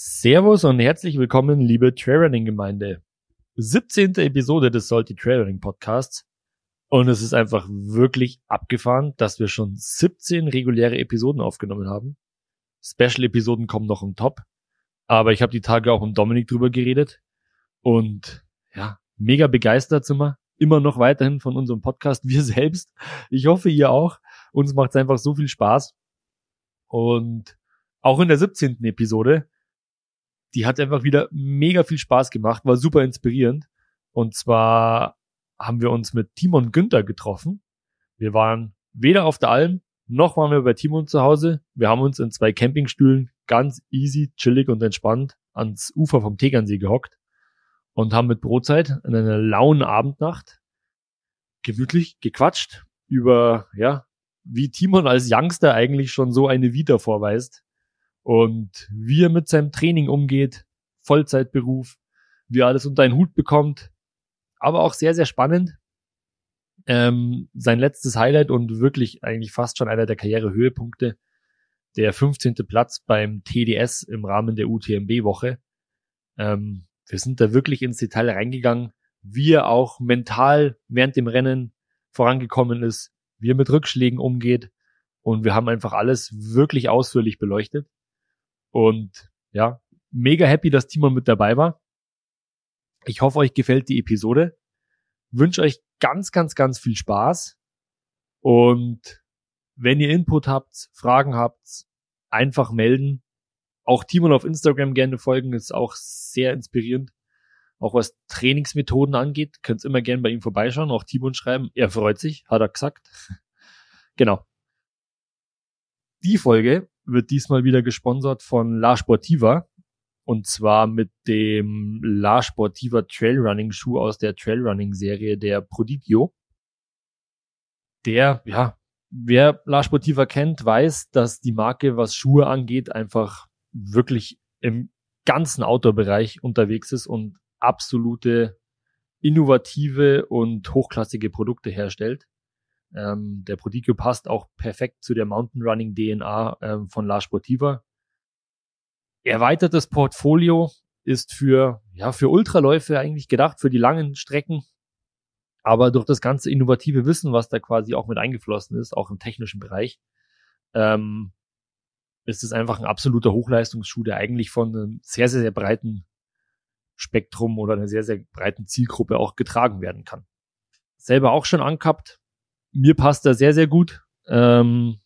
Servus und herzlich willkommen, liebe Trailrunning-Gemeinde. 17. Episode des Salty Trailrunning Podcasts. Und es ist einfach wirklich abgefahren, dass wir schon 17 reguläre Episoden aufgenommen haben. Special-Episoden kommen noch im top. Aber ich habe die Tage auch mit Dominik drüber geredet. Und ja, mega begeistert sind wir immer noch weiterhin von unserem Podcast. Wir selbst. Ich hoffe, ihr auch. Uns macht es einfach so viel Spaß. Und auch in der 17. Episode die hat einfach wieder mega viel Spaß gemacht, war super inspirierend. Und zwar haben wir uns mit Timon Günther getroffen. Wir waren weder auf der Alm, noch waren wir bei Timon zu Hause. Wir haben uns in zwei Campingstühlen ganz easy, chillig und entspannt ans Ufer vom Tegernsee gehockt und haben mit Brotzeit in einer lauen Abendnacht gemütlich gequatscht über, ja, wie Timon als Youngster eigentlich schon so eine Vita vorweist, und wie er mit seinem Training umgeht, Vollzeitberuf, wie er alles unter einen Hut bekommt. Aber auch sehr, sehr spannend. Ähm, sein letztes Highlight und wirklich eigentlich fast schon einer der Karrierehöhepunkte, der 15. Platz beim TDS im Rahmen der UTMB-Woche. Ähm, wir sind da wirklich ins Detail reingegangen, wie er auch mental während dem Rennen vorangekommen ist, wie er mit Rückschlägen umgeht. Und wir haben einfach alles wirklich ausführlich beleuchtet. Und ja, mega happy, dass Timon mit dabei war. Ich hoffe, euch gefällt die Episode. Wünsche euch ganz, ganz, ganz viel Spaß. Und wenn ihr Input habt, Fragen habt, einfach melden. Auch Timon auf Instagram gerne folgen, ist auch sehr inspirierend. Auch was Trainingsmethoden angeht, könnt ihr immer gerne bei ihm vorbeischauen, auch Timon schreiben. Er freut sich, hat er gesagt. genau. Die Folge wird diesmal wieder gesponsert von La Sportiva. Und zwar mit dem La Sportiva Trailrunning Schuh aus der Trailrunning Serie der Prodigio. Der, ja, wer La Sportiva kennt, weiß, dass die Marke, was Schuhe angeht, einfach wirklich im ganzen Outdoor-Bereich unterwegs ist und absolute innovative und hochklassige Produkte herstellt. Ähm, der Prodigio passt auch perfekt zu der Mountain Running DNA ähm, von La Sportiva. Erweitertes Portfolio ist für, ja, für Ultraläufe eigentlich gedacht, für die langen Strecken. Aber durch das ganze innovative Wissen, was da quasi auch mit eingeflossen ist, auch im technischen Bereich, ähm, ist es einfach ein absoluter Hochleistungsschuh, der eigentlich von einem sehr, sehr, sehr breiten Spektrum oder einer sehr, sehr breiten Zielgruppe auch getragen werden kann. Selber auch schon angehabt, mir passt er sehr, sehr gut. Ähm,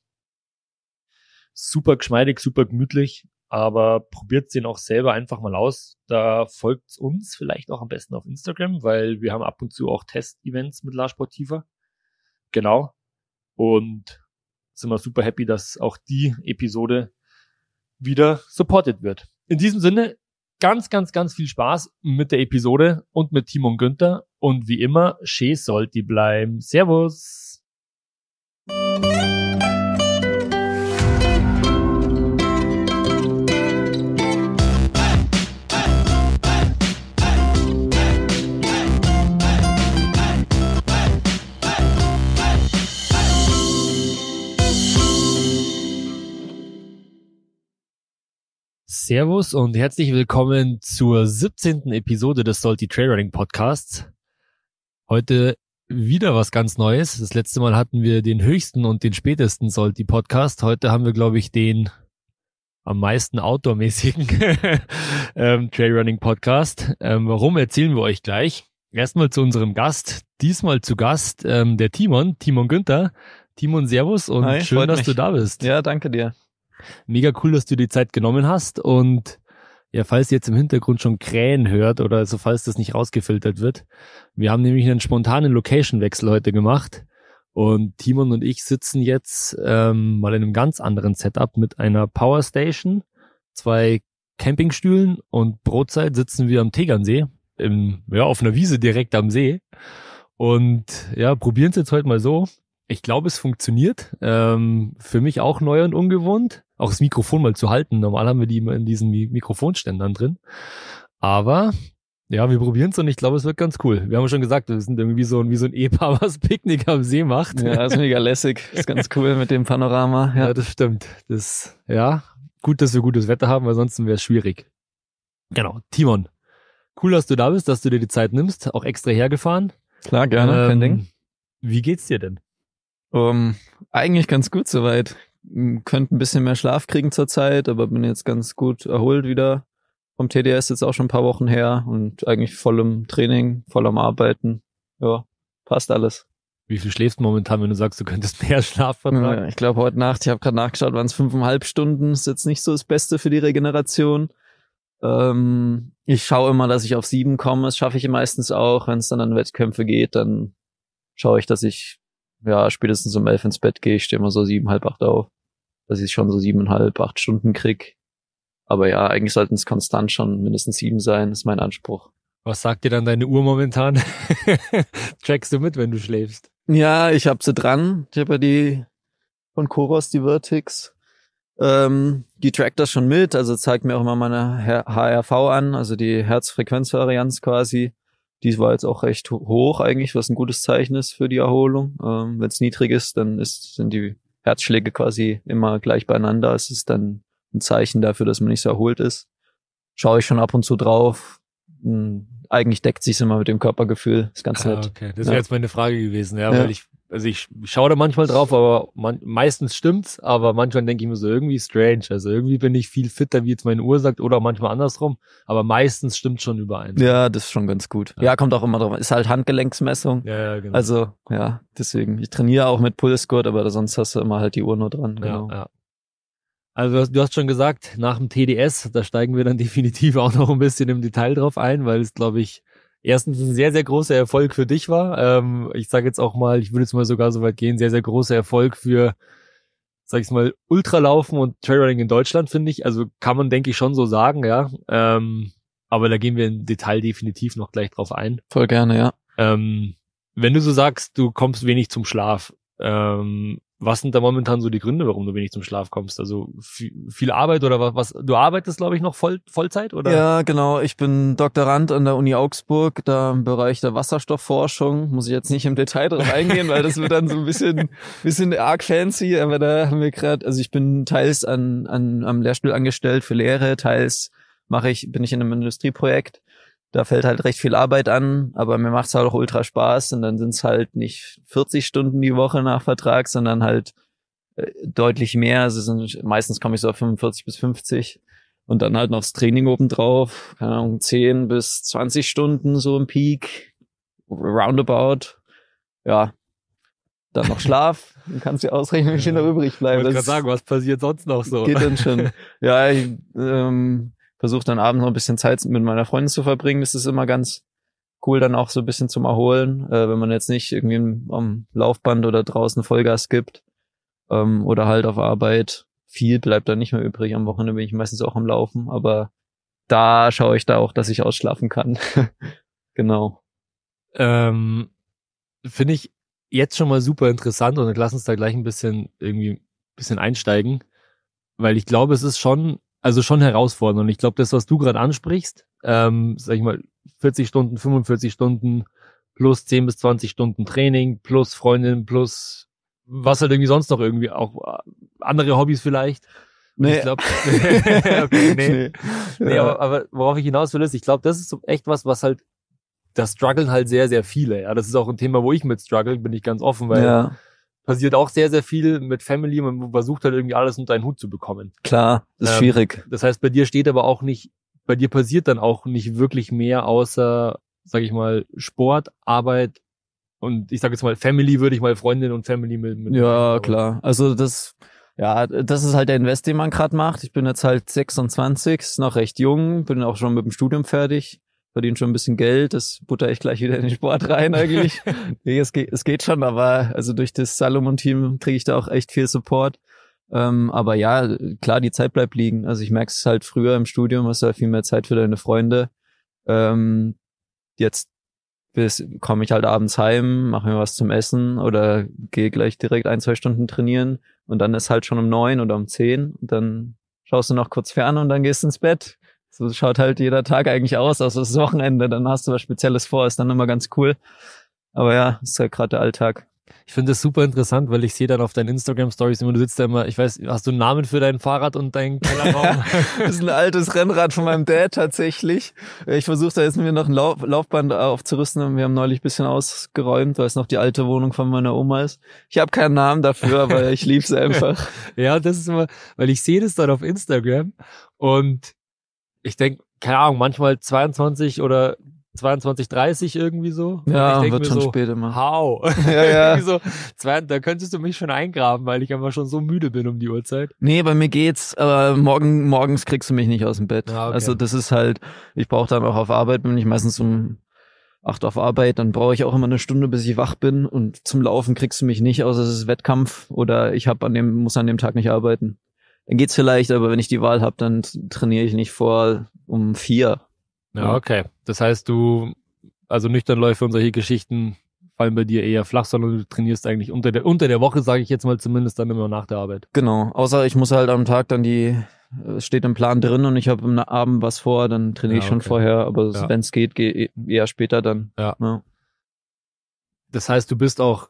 super geschmeidig, super gemütlich, aber probiert den auch selber einfach mal aus. Da folgt uns vielleicht auch am besten auf Instagram, weil wir haben ab und zu auch Test-Events mit La Sportiva. Genau. Und sind wir super happy, dass auch die Episode wieder supported wird. In diesem Sinne, ganz, ganz, ganz viel Spaß mit der Episode und mit Timon Günther. Und wie immer, schön sollt die bleiben. Servus! Servus und herzlich willkommen zur 17. Episode des Salty Trailrunning Podcasts. Heute wieder was ganz Neues. Das letzte Mal hatten wir den höchsten und den spätesten Solti Podcast. Heute haben wir, glaube ich, den am meisten outdoormäßigen ähm, Trailrunning Podcast. Ähm, warum erzählen wir euch gleich? Erstmal zu unserem Gast. Diesmal zu Gast ähm, der Timon, Timon Günther. Timon, Servus und Hi, schön, dass mich. du da bist. Ja, danke dir. Mega cool, dass du die Zeit genommen hast und ja, falls ihr jetzt im Hintergrund schon Krähen hört oder so, also falls das nicht rausgefiltert wird. Wir haben nämlich einen spontanen Location-Wechsel heute gemacht. Und Timon und ich sitzen jetzt ähm, mal in einem ganz anderen Setup mit einer Powerstation, zwei Campingstühlen und Brotzeit sitzen wir am Tegernsee, im, ja, auf einer Wiese direkt am See. Und ja, probieren es jetzt heute mal so. Ich glaube, es funktioniert. Ähm, für mich auch neu und ungewohnt. Auch das Mikrofon mal zu halten. Normal haben wir die immer in diesen Mikrofonständern drin. Aber ja, wir probieren es und ich glaube, es wird ganz cool. Wir haben schon gesagt, wir sind irgendwie so ein, wie so ein Ehepaar, was Picknick am See macht. Ja, ist mega lässig. Ist ganz cool mit dem Panorama. Ja. ja, das stimmt. Das, ja, gut, dass wir gutes Wetter haben, weil sonst wäre es schwierig. Genau. Timon, cool, dass du da bist, dass du dir die Zeit nimmst. Auch extra hergefahren. Klar, gerne, ähm, kein Ding. Wie geht's dir denn? Um, ähm, eigentlich ganz gut soweit. Könnte ein bisschen mehr Schlaf kriegen zurzeit, aber bin jetzt ganz gut erholt wieder. Vom TDS jetzt auch schon ein paar Wochen her und eigentlich voll im Training, voll am Arbeiten. Ja, passt alles. Wie viel schläfst du momentan, wenn du sagst, du könntest mehr Schlaf vertragen? Ja, ich glaube heute Nacht, ich habe gerade nachgeschaut, waren es fünfeinhalb Stunden. Ist jetzt nicht so das Beste für die Regeneration. Ähm, ich schaue immer, dass ich auf sieben komme. Das schaffe ich meistens auch. Wenn es dann an Wettkämpfe geht, dann schaue ich, dass ich ja, spätestens um elf ins Bett gehe, ich stehe immer so sieben, halb acht auf, dass ich schon so siebeneinhalb, acht Stunden krieg. Aber ja, eigentlich sollten es konstant schon mindestens sieben sein, ist mein Anspruch. Was sagt dir dann deine Uhr momentan? Trackst du mit, wenn du schläfst? Ja, ich hab sie dran. Ich habe ja die von Koros, die Vertix. Ähm, die trackt das schon mit, also zeigt mir auch immer meine HRV an, also die Herzfrequenzvarianz quasi. Dies war jetzt auch recht hoch eigentlich, was ein gutes Zeichen ist für die Erholung. Ähm, Wenn es niedrig ist, dann ist, sind die Herzschläge quasi immer gleich beieinander. Es ist dann ein Zeichen dafür, dass man nicht so erholt ist. Schaue ich schon ab und zu drauf. Hm, eigentlich deckt sich's immer mit dem Körpergefühl. Ist ganz ah, nett. Okay. Das wäre ja. jetzt meine Frage gewesen, ja, ja. weil ich also ich schaue da manchmal drauf, aber man, meistens stimmt's, aber manchmal denke ich mir so irgendwie strange. Also irgendwie bin ich viel fitter, wie jetzt meine Uhr sagt, oder manchmal andersrum. Aber meistens stimmt schon überein. Ja, das ist schon ganz gut. Ja, ja kommt auch immer drauf. Ist halt Handgelenksmessung. Ja, ja, genau. Also, ja, deswegen. Ich trainiere auch mit Pulsgurt, aber sonst hast du immer halt die Uhr nur dran. Genau. Ja, ja. Also du hast schon gesagt, nach dem TDS, da steigen wir dann definitiv auch noch ein bisschen im Detail drauf ein, weil es, glaube ich, erstens ein sehr, sehr großer Erfolg für dich war. Ähm, ich sage jetzt auch mal, ich würde jetzt mal sogar so weit gehen, sehr, sehr großer Erfolg für, sag ich mal, Ultralaufen und Trailrunning in Deutschland, finde ich. Also kann man, denke ich, schon so sagen, ja. Ähm, aber da gehen wir im Detail definitiv noch gleich drauf ein. Voll gerne, ja. Ähm, wenn du so sagst, du kommst wenig zum Schlaf, ähm, was sind da momentan so die Gründe, warum du wenig zum Schlaf kommst? Also viel, Arbeit oder was, was? Du arbeitest, glaube ich, noch voll, Vollzeit, oder? Ja, genau. Ich bin Doktorand an der Uni Augsburg, da im Bereich der Wasserstoffforschung. Muss ich jetzt nicht im Detail drauf eingehen, weil das wird dann so ein bisschen, bisschen arg fancy. Aber da haben wir gerade, also ich bin teils an, an, am Lehrstuhl angestellt für Lehre, teils mache ich, bin ich in einem Industrieprojekt da fällt halt recht viel Arbeit an, aber mir macht's halt auch ultra Spaß und dann sind's halt nicht 40 Stunden die Woche nach Vertrag, sondern halt äh, deutlich mehr. Also sind, meistens komme ich so auf 45 bis 50 und dann halt noch das Training obendrauf, keine Ahnung, 10 bis 20 Stunden so im Peak, roundabout. Ja, dann noch Schlaf, dann kannst du ausrechnen, wie viel noch übrig bleibt. Ich wollte gerade sagen, was passiert sonst noch so? Geht dann schon. Ja, ich, ähm, versuche dann abends noch ein bisschen Zeit mit meiner Freundin zu verbringen. Das ist immer ganz cool, dann auch so ein bisschen zum Erholen, äh, wenn man jetzt nicht irgendwie am Laufband oder draußen Vollgas gibt ähm, oder halt auf Arbeit. Viel bleibt dann nicht mehr übrig. Am Wochenende bin ich meistens auch am Laufen, aber da schaue ich da auch, dass ich ausschlafen kann. genau. Ähm, Finde ich jetzt schon mal super interessant und lass uns da gleich ein bisschen irgendwie ein bisschen einsteigen, weil ich glaube, es ist schon also schon herausfordernd. Und ich glaube, das, was du gerade ansprichst, ähm, sag ich mal, 40 Stunden, 45 Stunden plus 10 bis 20 Stunden Training, plus Freundin, plus was halt irgendwie sonst noch irgendwie, auch äh, andere Hobbys vielleicht. nee. Ich glaube, okay, nee. nee. nee aber, aber, worauf ich hinaus will, ist, ich glaube, das ist echt was, was halt, das strugglen halt sehr, sehr viele. Ja, das ist auch ein Thema, wo ich mit struggle, bin ich ganz offen, weil ja passiert auch sehr, sehr viel mit Family. Man versucht halt irgendwie alles unter einen Hut zu bekommen. Klar, ist ähm, schwierig. Das heißt, bei dir steht aber auch nicht, bei dir passiert dann auch nicht wirklich mehr außer, sag ich mal, Sport, Arbeit und ich sage jetzt mal Family würde ich mal Freundin und Family mit. mit ja, klar. Also das, ja, das ist halt der Invest, den man gerade macht. Ich bin jetzt halt 26, ist noch recht jung, bin auch schon mit dem Studium fertig verdiene schon ein bisschen Geld, das butter ich gleich wieder in den Sport rein eigentlich. nee, es geht, es geht schon, aber also durch das Salomon-Team kriege ich da auch echt viel Support. Ähm, aber ja, klar, die Zeit bleibt liegen. Also ich merke es halt früher im Studium, hast du halt viel mehr Zeit für deine Freunde. Ähm, jetzt komme ich halt abends heim, mache mir was zum Essen oder gehe gleich direkt ein, zwei Stunden trainieren und dann ist halt schon um neun oder um zehn und dann schaust du noch kurz fern und dann gehst ins Bett, so schaut halt jeder Tag eigentlich aus, also das Wochenende, dann hast du was Spezielles vor, ist dann immer ganz cool. Aber ja, ist halt gerade der Alltag. Ich finde das super interessant, weil ich sehe dann auf deinen Instagram-Stories immer, du sitzt da immer, ich weiß, hast du einen Namen für dein Fahrrad und dein Kellerraum? das ist ein altes Rennrad von meinem Dad tatsächlich. Ich versuche da jetzt mir noch ein Lauf Laufband aufzurüsten. und Wir haben neulich ein bisschen ausgeräumt, weil es noch die alte Wohnung von meiner Oma ist. Ich habe keinen Namen dafür, aber ich liebe es einfach. ja, das ist immer, weil ich sehe das dann auf Instagram und ich denke, keine Ahnung, manchmal 22 oder 22, 30 irgendwie so. Ja, wird schon so, spät immer. How? Ja, ja. so, da könntest du mich schon eingraben, weil ich einfach schon so müde bin um die Uhrzeit. Nee, bei mir geht's, aber morgen, morgens kriegst du mich nicht aus dem Bett. Ja, okay. Also das ist halt, ich brauche dann auch auf Arbeit, bin ich meistens um acht auf Arbeit, dann brauche ich auch immer eine Stunde, bis ich wach bin und zum Laufen kriegst du mich nicht, außer es ist Wettkampf oder ich hab an dem, muss an dem Tag nicht arbeiten dann geht's vielleicht, aber wenn ich die Wahl habe, dann trainiere ich nicht vor um vier. Ja, okay. Das heißt, du, also Nüchternläufe und solche Geschichten fallen bei dir eher flach, sondern du trainierst eigentlich unter der, unter der Woche, sage ich jetzt mal zumindest, dann immer nach der Arbeit. Genau. Außer ich muss halt am Tag dann die, äh, steht im Plan drin und ich habe am Abend was vor, dann trainiere ja, ich schon vorher, aber ja. wenn es geht, gehe eher später dann. Ja. ja. Das heißt, du bist auch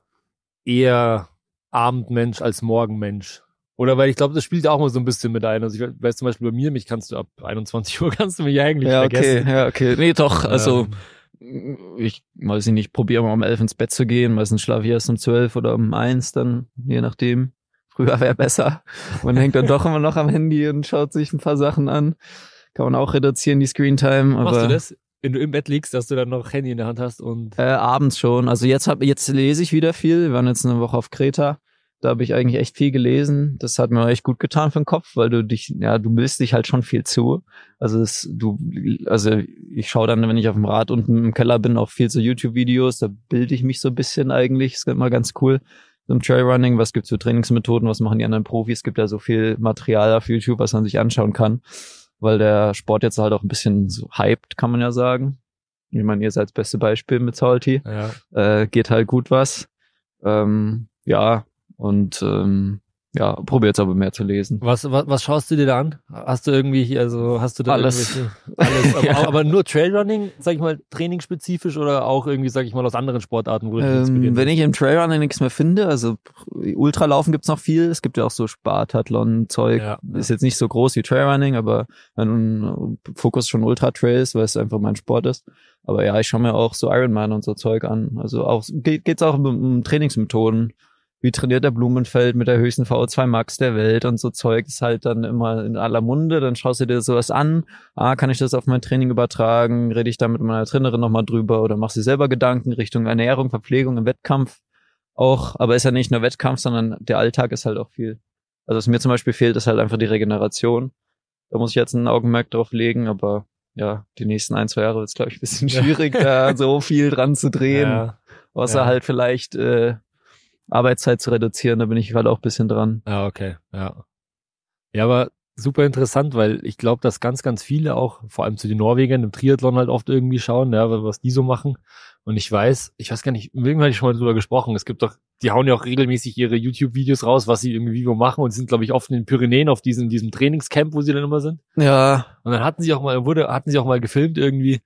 eher Abendmensch als Morgenmensch. Oder weil ich glaube, das spielt auch mal so ein bisschen mit ein. Also ich weiß zum Beispiel bei mir, mich kannst du ab 21 Uhr kannst du mich eigentlich ja, okay, vergessen. Ja, okay. Nee, doch, also ähm, ich weiß nicht, probiere mal um elf ins Bett zu gehen. Meistens schlafe ich erst um zwölf oder um eins, dann je nachdem. Früher wäre besser. Man hängt dann doch immer noch am Handy und schaut sich ein paar Sachen an. Kann man auch reduzieren, die Screentime. Aber Machst du das? wenn du im Bett liegst, dass du dann noch Handy in der Hand hast und. Äh, abends schon. Also jetzt hab, jetzt lese ich wieder viel. Wir waren jetzt eine Woche auf Kreta. Da habe ich eigentlich echt viel gelesen. Das hat mir echt gut getan für den Kopf, weil du dich, ja, du bist dich halt schon viel zu. Also das, du, also ich schaue dann, wenn ich auf dem Rad unten im Keller bin, auch viel zu YouTube-Videos. Da bilde ich mich so ein bisschen eigentlich. Ist immer ganz cool. Im Trailrunning, was gibt es für Trainingsmethoden, was machen die anderen Profis? Es gibt ja so viel Material auf YouTube, was man sich anschauen kann, weil der Sport jetzt halt auch ein bisschen so hyped, kann man ja sagen. Ich meine, ihr seid das beste Beispiel mit Salty. Ja. Äh, geht halt gut was. Ähm, ja, und ähm, ja, probier jetzt aber mehr zu lesen. Was, was, was schaust du dir da an? Hast du irgendwie, hier, also hast du da alles? alles aber, ja. aber, nur Trailrunning, sag ich mal, trainingspezifisch oder auch irgendwie, sag ich mal, aus anderen Sportarten? Wo ähm, wenn ich im Trailrunning nichts mehr finde, also Ultralaufen gibt's noch viel, es gibt ja auch so Spartathlon-Zeug, ja. ist jetzt nicht so groß wie Trailrunning, aber wenn ein Fokus schon Ultra-Trails, weil es einfach mein Sport ist. Aber ja, ich schaue mir auch so Ironman und so Zeug an. Also auch, geht es auch um, um Trainingsmethoden wie trainiert der Blumenfeld mit der höchsten VO2 Max der Welt und so Zeug ist halt dann immer in aller Munde. Dann schaust du dir sowas an. Ah, kann ich das auf mein Training übertragen? Rede ich da mit meiner Trainerin nochmal drüber oder machst du selber Gedanken Richtung Ernährung, Verpflegung im Wettkampf auch? Aber ist ja nicht nur Wettkampf, sondern der Alltag ist halt auch viel. Also was mir zum Beispiel fehlt, ist halt einfach die Regeneration. Da muss ich jetzt ein Augenmerk drauf legen, aber ja, die nächsten ein, zwei Jahre wird es, glaube ich, ein bisschen schwierig, ja. da so viel dran zu drehen. Ja. Außer ja. halt vielleicht äh, Arbeitszeit zu reduzieren, da bin ich gerade auch ein bisschen dran. Ja, ah, okay, ja. Ja, aber super interessant, weil ich glaube, dass ganz, ganz viele auch, vor allem zu den Norwegern im Triathlon halt oft irgendwie schauen, ja, was die so machen. Und ich weiß, ich weiß gar nicht, irgendwann hatte ich schon mal drüber gesprochen. Es gibt doch, die hauen ja auch regelmäßig ihre YouTube-Videos raus, was sie irgendwie wo machen und sind, glaube ich, oft in den Pyrenäen auf diesem, diesem Trainingscamp, wo sie dann immer sind. Ja. Und dann hatten sie auch mal, wurde, hatten sie auch mal gefilmt irgendwie,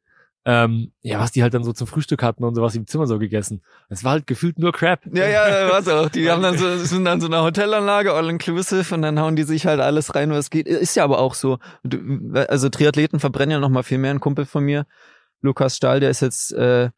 ähm, ja, was die halt dann so zum Frühstück hatten und so was im Zimmer so gegessen. Es war halt gefühlt nur Crap. Ja, ja, war so. Die haben dann so, sind dann so eine Hotelanlage, all inclusive, und dann hauen die sich halt alles rein, was geht. Ist ja aber auch so. Also Triathleten verbrennen ja nochmal viel mehr. Ein Kumpel von mir, Lukas Stahl, der ist jetzt äh,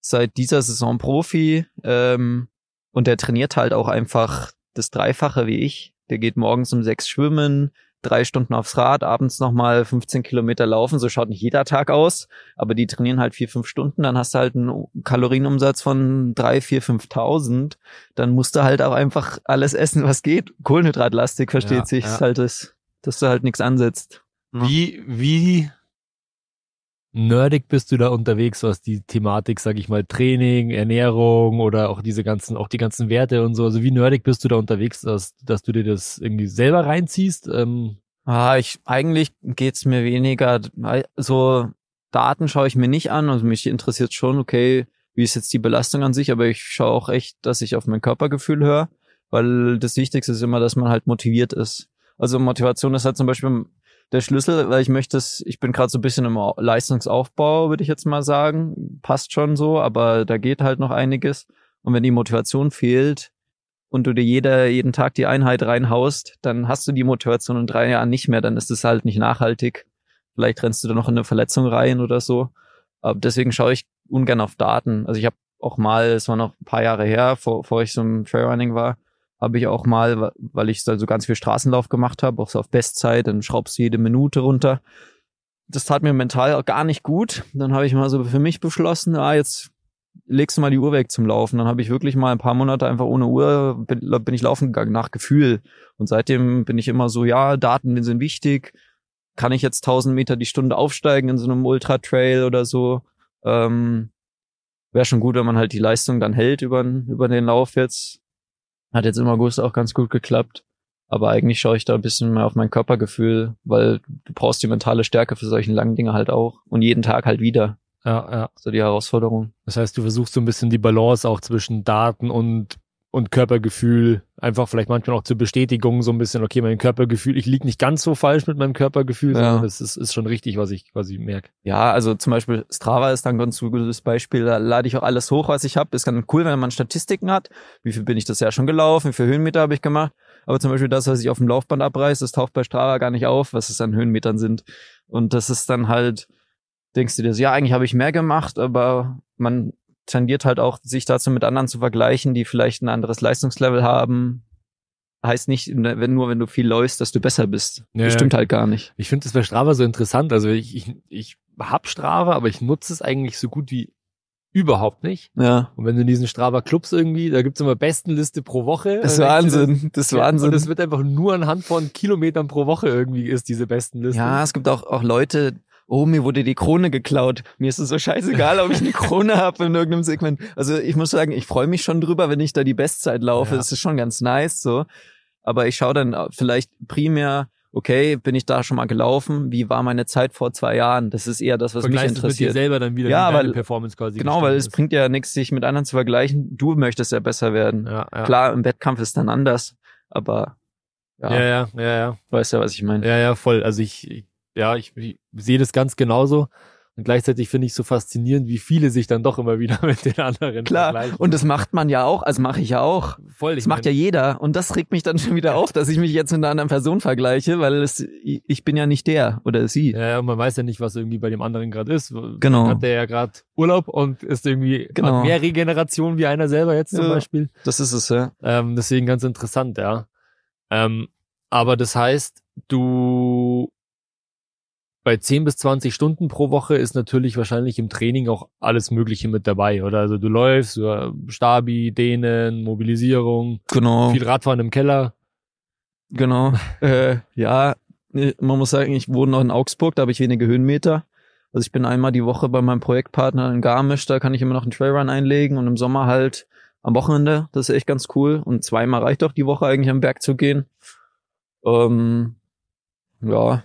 seit dieser Saison Profi ähm, und der trainiert halt auch einfach das Dreifache wie ich. Der geht morgens um sechs schwimmen, drei Stunden aufs Rad, abends nochmal 15 Kilometer laufen. So schaut nicht jeder Tag aus, aber die trainieren halt vier, fünf Stunden. Dann hast du halt einen Kalorienumsatz von drei, vier, 5.000. Dann musst du halt auch einfach alles essen, was geht. Kohlenhydratlastig, versteht ja, sich ja. halt, das, dass du halt nichts ansetzt. Wie, wie nerdig bist du da unterwegs, was die Thematik, sag ich mal, Training, Ernährung oder auch diese ganzen, auch die ganzen Werte und so. Also wie nerdig bist du da unterwegs, dass, dass du dir das irgendwie selber reinziehst? Ähm ah, ich, eigentlich geht's mir weniger, so Daten schaue ich mir nicht an. Also mich interessiert schon, okay, wie ist jetzt die Belastung an sich, aber ich schaue auch echt, dass ich auf mein Körpergefühl höre, weil das Wichtigste ist immer, dass man halt motiviert ist. Also Motivation ist halt zum Beispiel der Schlüssel, weil ich möchte es, ich bin gerade so ein bisschen im Leistungsaufbau, würde ich jetzt mal sagen. Passt schon so, aber da geht halt noch einiges. Und wenn die Motivation fehlt und du dir jeder, jeden Tag die Einheit reinhaust, dann hast du die Motivation in drei Jahren nicht mehr, dann ist es halt nicht nachhaltig. Vielleicht rennst du da noch in eine Verletzung rein oder so. Aber deswegen schaue ich ungern auf Daten. Also ich habe auch mal, es war noch ein paar Jahre her, vor, vor ich so im Trailrunning war, habe ich auch mal, weil ich so also ganz viel Straßenlauf gemacht habe, auch so auf Bestzeit, dann schraubst du jede Minute runter. Das tat mir mental auch gar nicht gut. Dann habe ich mal so für mich beschlossen, ah, jetzt legst du mal die Uhr weg zum Laufen. Dann habe ich wirklich mal ein paar Monate einfach ohne Uhr, bin, bin ich laufen gegangen, nach Gefühl. Und seitdem bin ich immer so, ja, Daten sind wichtig. Kann ich jetzt 1000 Meter die Stunde aufsteigen in so einem Ultra-Trail oder so? Ähm, Wäre schon gut, wenn man halt die Leistung dann hält über, über den Lauf jetzt. Hat jetzt im August auch ganz gut geklappt. Aber eigentlich schaue ich da ein bisschen mehr auf mein Körpergefühl, weil du brauchst die mentale Stärke für solchen langen Dinge halt auch. Und jeden Tag halt wieder. Ja, ja. So die Herausforderung. Das heißt, du versuchst so ein bisschen die Balance auch zwischen Daten und und Körpergefühl einfach vielleicht manchmal auch zur Bestätigung so ein bisschen, okay, mein Körpergefühl, ich lieg nicht ganz so falsch mit meinem Körpergefühl, ja. sondern es ist, ist schon richtig, was ich, quasi merke. Ja, also zum Beispiel Strava ist dann ganz gutes Beispiel, da lade ich auch alles hoch, was ich habe. Ist ganz cool, wenn man Statistiken hat, wie viel bin ich das Jahr schon gelaufen, wie viele Höhenmeter habe ich gemacht. Aber zum Beispiel das, was ich auf dem Laufband abreiße, das taucht bei Strava gar nicht auf, was es an Höhenmetern sind. Und das ist dann halt, denkst du dir so, ja, eigentlich habe ich mehr gemacht, aber man tendiert halt auch, sich dazu mit anderen zu vergleichen, die vielleicht ein anderes Leistungslevel haben. Heißt nicht, ne, wenn nur wenn du viel läufst, dass du besser bist. Ja, das stimmt halt gar nicht. Ich finde das bei Strava so interessant. Also ich, ich, ich hab Strava, aber ich nutze es eigentlich so gut wie überhaupt nicht. Ja. Und wenn du in diesen Strava Clubs irgendwie, da gibt's immer Bestenliste pro Woche. Das ist Wahnsinn, das ist Wahnsinn. Und es wird einfach nur anhand von Kilometern pro Woche irgendwie ist diese Bestenliste. Ja, es gibt auch, auch Leute, oh, mir wurde die Krone geklaut. Mir ist es so scheißegal, ob ich eine Krone habe in irgendeinem Segment. Also ich muss sagen, ich freue mich schon drüber, wenn ich da die Bestzeit laufe. Ja. Das ist schon ganz nice so. Aber ich schaue dann vielleicht primär, okay, bin ich da schon mal gelaufen? Wie war meine Zeit vor zwei Jahren? Das ist eher das, was mich interessiert. Mit dir selber dann wieder ja, die weil, Performance quasi. Genau, weil es bringt ja nichts, sich mit anderen zu vergleichen. Du möchtest ja besser werden. Ja, ja. Klar, im Wettkampf ist dann anders, aber ja, ja, ja, ja. ja. Weißt ja, was ich meine? Ja, ja, voll. Also ich, ich ja, ich, ich sehe das ganz genauso. Und gleichzeitig finde ich es so faszinierend, wie viele sich dann doch immer wieder mit den anderen Klar. vergleichen. Und das macht man ja auch, also mache ich ja auch. Voll. Das macht ja jeder. Und das regt mich dann schon wieder auf, dass ich mich jetzt mit einer anderen Person vergleiche, weil es, ich bin ja nicht der oder sie. Ja, und man weiß ja nicht, was irgendwie bei dem anderen gerade ist. Genau. Dann hat der ja gerade Urlaub und ist irgendwie genau. mehr Regeneration wie einer selber jetzt zum ja, Beispiel. Das ist es, ja. Ähm, deswegen ganz interessant, ja. Ähm, aber das heißt, du bei 10 bis 20 Stunden pro Woche ist natürlich wahrscheinlich im Training auch alles Mögliche mit dabei, oder? Also du läufst, du äh, Stabi, Dehnen, Mobilisierung, genau. viel Radfahren im Keller. Genau. äh, ja, äh, man muss sagen, ich wohne noch in Augsburg, da habe ich wenige Höhenmeter. Also ich bin einmal die Woche bei meinem Projektpartner in Garmisch, da kann ich immer noch einen Trailrun einlegen und im Sommer halt am Wochenende, das ist echt ganz cool. Und zweimal reicht doch die Woche eigentlich am Berg zu gehen. Ähm, ja,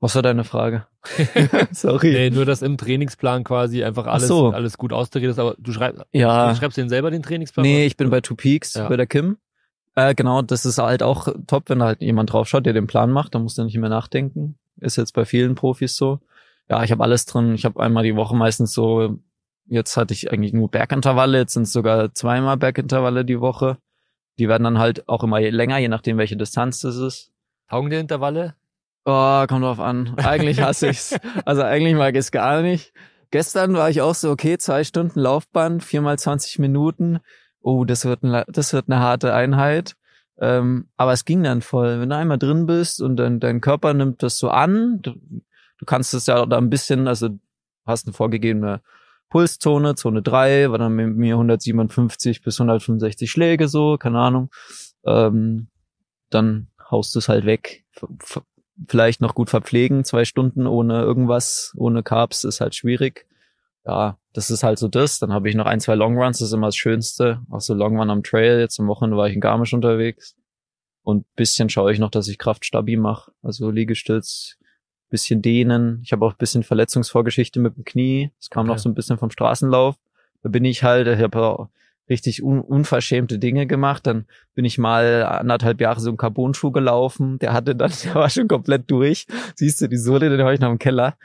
was war deine Frage? Sorry. Nee, nur, dass im Trainingsplan quasi einfach alles, so. alles gut austariert ist, aber du schreibst, ja. du schreibst den selber den Trainingsplan? Nee, oder? ich bin bei Two Peaks, ja. bei der Kim. Äh, genau, das ist halt auch top, wenn da halt jemand draufschaut, der den Plan macht, dann musst du nicht mehr nachdenken. Ist jetzt bei vielen Profis so. Ja, ich habe alles drin. Ich habe einmal die Woche meistens so, jetzt hatte ich eigentlich nur Bergintervalle, jetzt sind es sogar zweimal Bergintervalle die Woche. Die werden dann halt auch immer länger, je nachdem, welche Distanz das ist. Taugen die Intervalle? Oh, kommt drauf an. Eigentlich hasse ich's. also eigentlich mag ich's gar nicht. Gestern war ich auch so, okay, zwei Stunden Laufbahn, viermal 20 Minuten. Oh, das wird, ein, das wird eine harte Einheit. Ähm, aber es ging dann voll. Wenn du einmal drin bist und dann dein Körper nimmt das so an, du, du kannst es ja da ein bisschen, also hast eine vorgegebene Pulszone, Zone 3, war dann mit mir 157 bis 165 Schläge so, keine Ahnung. Ähm, dann haust du es halt weg, vielleicht noch gut verpflegen. Zwei Stunden ohne irgendwas, ohne Carbs ist halt schwierig. Ja, das ist halt so das. Dann habe ich noch ein, zwei Longruns, das ist immer das Schönste. Auch so Longrun am Trail. Jetzt am Wochenende war ich in Garmisch unterwegs. Und bisschen schaue ich noch, dass ich Kraft Kraftstabi mache. Also Liegestütz, bisschen dehnen. Ich habe auch bisschen Verletzungsvorgeschichte mit dem Knie. Das kam okay. noch so ein bisschen vom Straßenlauf. Da bin ich halt, ich habe richtig un unverschämte Dinge gemacht. Dann bin ich mal anderthalb Jahre so einen Carbon-Schuh gelaufen. Der hatte dann, der war schon komplett durch. Siehst du, die Sohle, den habe ich noch im Keller.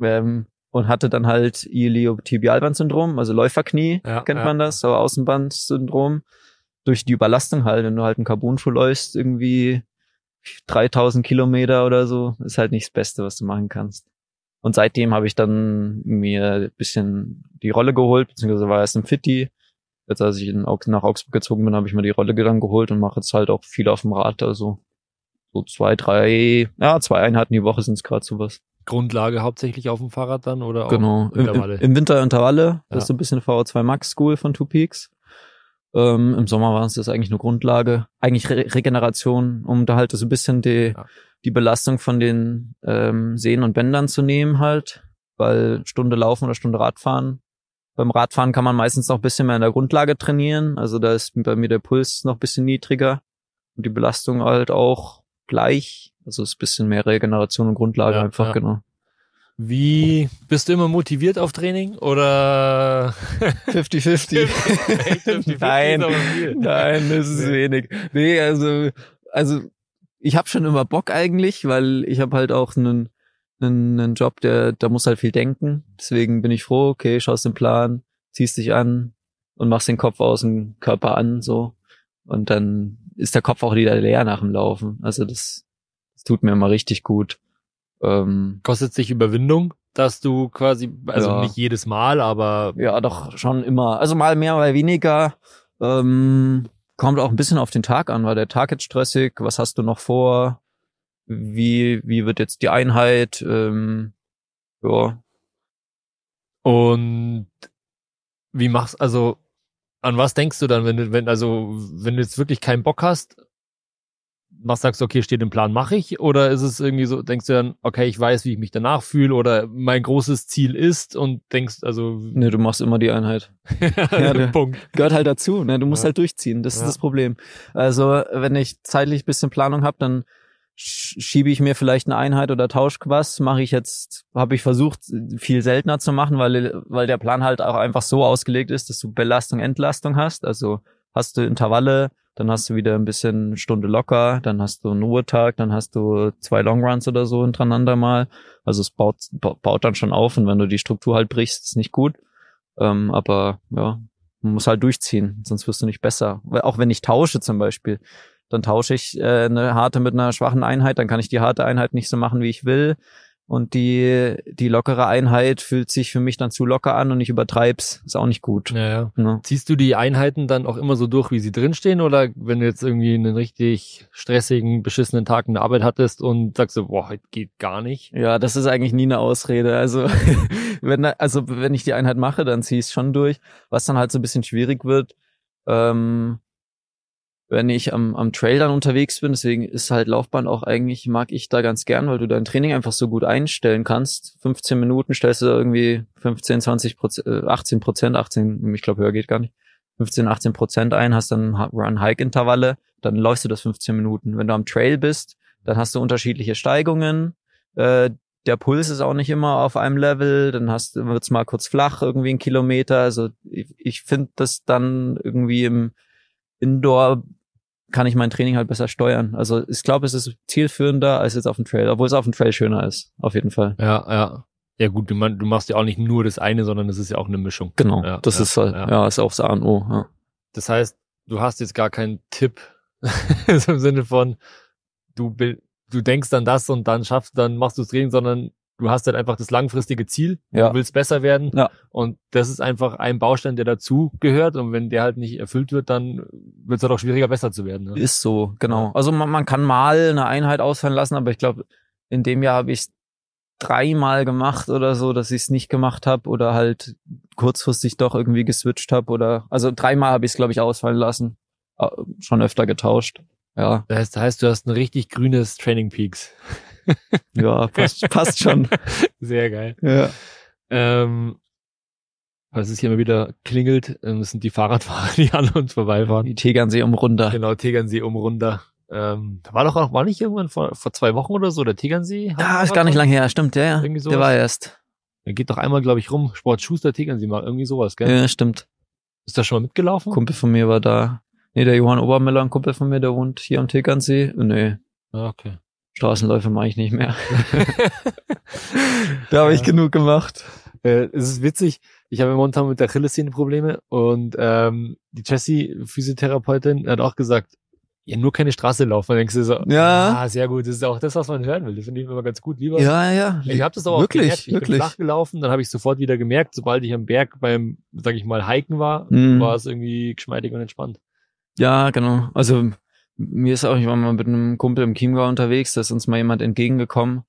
Ähm, und hatte dann halt Iliotibialband-Syndrom, also Läuferknie, ja, kennt ja. man das, aber Außenband-Syndrom. Durch die Überlastung halt, wenn du halt einen Carbon-Schuh läufst, irgendwie 3000 Kilometer oder so, ist halt nicht das Beste, was du machen kannst. Und seitdem habe ich dann mir ein bisschen die Rolle geholt, beziehungsweise war erst im Fitti, jetzt als ich in, nach Augsburg gezogen bin, habe ich mir die Rolle dann geholt und mache jetzt halt auch viel auf dem Rad. Also so zwei, drei, ja, zwei Einheiten die Woche sind es gerade sowas. Grundlage hauptsächlich auf dem Fahrrad dann oder genau. Intervalle? Im, Im, Winter Intervalle, das ist so ein bisschen VO2 Max School von Two Peaks. Ähm, Im Sommer war es das eigentlich nur Grundlage, eigentlich Re Regeneration, um da halt so ein bisschen die, ja. die Belastung von den ähm, Sehnen und Bändern zu nehmen halt, weil Stunde laufen oder Stunde Radfahren beim Radfahren kann man meistens noch ein bisschen mehr in der Grundlage trainieren. Also da ist bei mir der Puls noch ein bisschen niedriger und die Belastung halt auch gleich. Also ist ein bisschen mehr Regeneration und Grundlage ja, einfach, ja. genau. Wie bist du immer motiviert auf Training oder 50-50? nein, nein, das ist wenig. Nee, also, also ich habe schon immer Bock eigentlich, weil ich habe halt auch einen einen, einen Job, der, da muss halt viel denken. Deswegen bin ich froh, okay, schaust den Plan, ziehst dich an und machst den Kopf aus dem Körper an, so. Und dann ist der Kopf auch wieder leer nach dem Laufen. Also das, das tut mir immer richtig gut. Ähm, Kostet sich Überwindung, dass du quasi, also ja. nicht jedes Mal, aber. Ja, doch schon immer. Also mal mehr, mal weniger. Ähm, kommt auch ein bisschen auf den Tag an, weil der Tag jetzt stressig, was hast du noch vor? wie, wie wird jetzt die Einheit, ähm, ja. Und wie machst, also, an was denkst du dann, wenn du, wenn, also, wenn du jetzt wirklich keinen Bock hast, was sagst, du, okay, steht im Plan, mache ich? Oder ist es irgendwie so, denkst du dann, okay, ich weiß, wie ich mich danach fühle oder mein großes Ziel ist und denkst, also. Ne, du machst immer die Einheit. ja, der Punkt. Gehört halt dazu, ne? Du musst ja. halt durchziehen, das ja. ist das Problem. Also, wenn ich zeitlich bisschen Planung habe, dann schiebe ich mir vielleicht eine Einheit oder tausche was, mache ich jetzt, habe ich versucht, viel seltener zu machen, weil, weil der Plan halt auch einfach so ausgelegt ist, dass du Belastung, Entlastung hast. Also hast du Intervalle, dann hast du wieder ein bisschen Stunde locker, dann hast du einen Ruhetag, dann hast du zwei Longruns oder so hintereinander mal. Also es baut, baut dann schon auf und wenn du die Struktur halt brichst, ist nicht gut. Ähm, aber ja, man muss halt durchziehen, sonst wirst du nicht besser. Auch wenn ich tausche zum Beispiel, dann tausche ich äh, eine harte mit einer schwachen Einheit, dann kann ich die harte Einheit nicht so machen, wie ich will. Und die, die lockere Einheit fühlt sich für mich dann zu locker an und ich übertreib's. Ist auch nicht gut. Ja, ja. ja. Ne? Ziehst du die Einheiten dann auch immer so durch, wie sie drinstehen? Oder wenn du jetzt irgendwie einen richtig stressigen, beschissenen Tag in der Arbeit hattest und sagst so, boah, geht gar nicht? Ja, das ist eigentlich nie eine Ausrede. Also, wenn, also, wenn ich die Einheit mache, dann zieh ich's schon durch. Was dann halt so ein bisschen schwierig wird, ähm, wenn ich am, am Trail dann unterwegs bin. Deswegen ist halt Laufbahn auch eigentlich, mag ich da ganz gern, weil du dein Training einfach so gut einstellen kannst. 15 Minuten stellst du da irgendwie 15, 20 äh, Prozent, 18 Prozent, 18, ich glaube höher geht gar nicht. 15, 18 Prozent ein, hast dann Run-Hike-Intervalle, dann läufst du das 15 Minuten. Wenn du am Trail bist, dann hast du unterschiedliche Steigungen, äh, der Puls ist auch nicht immer auf einem Level, dann hast wird's mal kurz flach, irgendwie ein Kilometer. Also ich, ich finde das dann irgendwie im Indoor kann ich mein Training halt besser steuern. Also ich glaube, es ist zielführender als jetzt auf dem Trail, obwohl es auf dem Trail schöner ist, auf jeden Fall. Ja, ja. Ja gut, du, man, du machst ja auch nicht nur das eine, sondern es ist ja auch eine Mischung. Genau, ja, das ja, ist halt, ja. ja, ist auch das A und O. Ja. Das heißt, du hast jetzt gar keinen Tipp im Sinne von, du, du denkst an das und dann schaffst, dann machst du das Training, sondern du hast halt einfach das langfristige Ziel, ja. du willst besser werden ja. und das ist einfach ein Baustein, der dazu gehört und wenn der halt nicht erfüllt wird, dann wird es halt auch schwieriger, besser zu werden. Ne? Ist so, genau. Also man, man kann mal eine Einheit ausfallen lassen, aber ich glaube, in dem Jahr habe ich dreimal gemacht oder so, dass ich es nicht gemacht habe oder halt kurzfristig doch irgendwie geswitcht habe oder also dreimal habe ich es glaube ich ausfallen lassen, schon öfter getauscht. Ja. Das heißt, du hast ein richtig grünes Training Peaks. ja, passt, passt schon. Sehr geil. Ja. Ähm, es ist hier immer wieder klingelt, das ähm, sind die Fahrradfahrer, die an uns vorbeifahren. Die Tegernsee umrunder. Genau, Tegernsee umrunder. Ähm, da war doch auch, war nicht irgendwann vor, vor zwei Wochen oder so, der Tegernsee? Ja, ah, ist gar nicht lang her, stimmt, ja, ja. Der war erst. Der geht doch einmal, glaube ich, rum, Sportschuster Tegernsee mal, irgendwie sowas, gell? Ja, stimmt. Ist da schon mal mitgelaufen? Kumpel von mir war da. Nee, der Johann Obermüller, ein Kumpel von mir, der wohnt hier am Tegernsee. Äh, nee. Ah, okay. Straßenläufe mache ich nicht mehr. da habe ich genug gemacht. Äh, es ist witzig, ich habe momentan mit der Achillessehne Probleme und ähm, die Jessie, Physiotherapeutin, hat auch gesagt, ja, nur keine Straße laufen. Dann denkst du so, ja, ah, sehr gut. Das ist auch das, was man hören will. Das finde ich immer ganz gut. Lieber. Ja, ja. Ich habe das aber auch wirklich, gemerkt. Ich wirklich. bin flach gelaufen, dann habe ich sofort wieder gemerkt, sobald ich am Berg beim, sag ich mal, Hiken war, mm. war es irgendwie geschmeidig und entspannt. Ja, genau. Also mir ist auch, ich war mal mit einem Kumpel im Chiemgau unterwegs, da ist uns mal jemand entgegengekommen.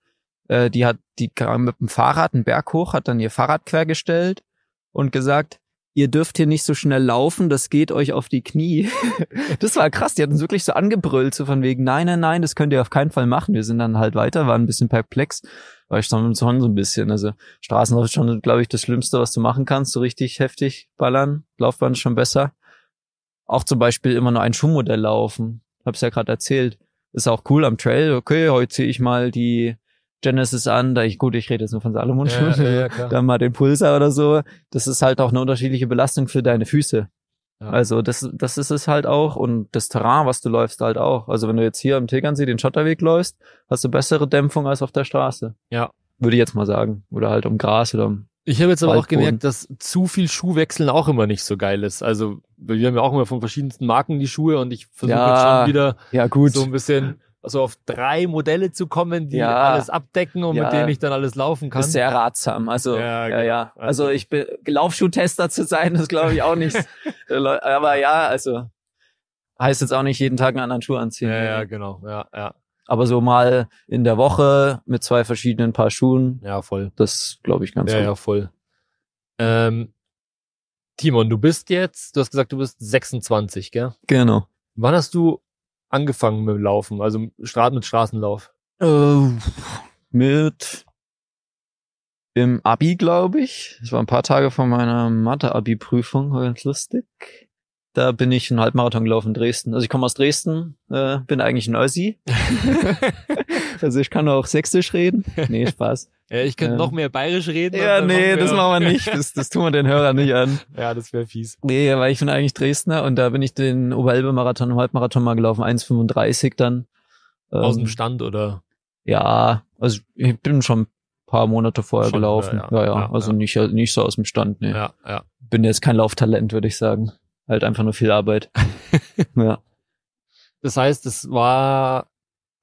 Äh, die hat, die kam mit dem Fahrrad einen Berg hoch, hat dann ihr Fahrrad quergestellt und gesagt, ihr dürft hier nicht so schnell laufen, das geht euch auf die Knie. das war krass, die hat uns wirklich so angebrüllt, so von wegen, nein, nein, nein, das könnt ihr auf keinen Fall machen. Wir sind dann halt weiter, waren ein bisschen perplex, weil ich stand Zorn so ein bisschen. Also Straßenlauf ist schon, glaube ich, das Schlimmste, was du machen kannst, so richtig heftig ballern. Laufbahn ist schon besser. Auch zum Beispiel immer nur ein Schuhmodell laufen hab's ja gerade erzählt, ist auch cool am Trail. Okay, heute ziehe ich mal die Genesis an, da ich, gut, ich rede jetzt nur von Salomon ja, ja, ja, dann mal den Pulsar oder so. Das ist halt auch eine unterschiedliche Belastung für deine Füße. Also das, das ist es halt auch und das Terrain, was du läufst, halt auch. Also wenn du jetzt hier am Tegernsee den Schotterweg läufst, hast du bessere Dämpfung als auf der Straße. Ja. Würde ich jetzt mal sagen. Oder halt um Gras oder um ich habe jetzt aber auch gemerkt, dass zu viel Schuhwechseln auch immer nicht so geil ist. Also wir haben ja auch immer von verschiedensten Marken die Schuhe und ich versuche ja, schon wieder ja, so ein bisschen also auf drei Modelle zu kommen, die ja, alles abdecken und mit denen ich dann alles laufen kann. Ist sehr ratsam. Also ja, ja, genau. also, also ich bin Laufschuhtester zu sein, das glaube ich auch nicht. Äh, aber ja, also heißt jetzt auch nicht jeden Tag einen anderen Schuh anziehen. Ja, ja, genau. Ja, ja aber so mal in der Woche mit zwei verschiedenen Paar Schuhen. Ja, voll. Das glaube ich ganz ja, gut. Ja, voll. Ähm, Timon, du bist jetzt, du hast gesagt, du bist 26, gell? Genau. Wann hast du angefangen mit Laufen, also mit Straßenlauf? Äh, mit im Abi, glaube ich. Das war ein paar Tage vor meiner Mathe-Abi-Prüfung, ganz lustig. Da bin ich einen Halbmarathon gelaufen in Dresden. Also ich komme aus Dresden, äh, bin eigentlich ein Ossi. also ich kann auch Sächsisch reden. Nee, Spaß. Ja, ich könnte ähm, noch mehr bayerisch reden. Ja, nee, das machen wir nicht. Das, das tun wir den Hörern nicht an. Ja, das wäre fies. Nee, weil ich bin eigentlich Dresdner und da bin ich den Oberelbe-Marathon, Halbmarathon mal gelaufen, 1,35 dann. Ähm, Aus dem ähm, Stand, oder? Ja, also ich bin schon ein paar Monate vorher schon, gelaufen. Ja ja, ja, ja. also Nicht, nicht so aus dem Stand. Nee. Ja, ja. Bin jetzt kein Lauftalent, würde ich sagen halt einfach nur viel Arbeit. ja. Das heißt, es war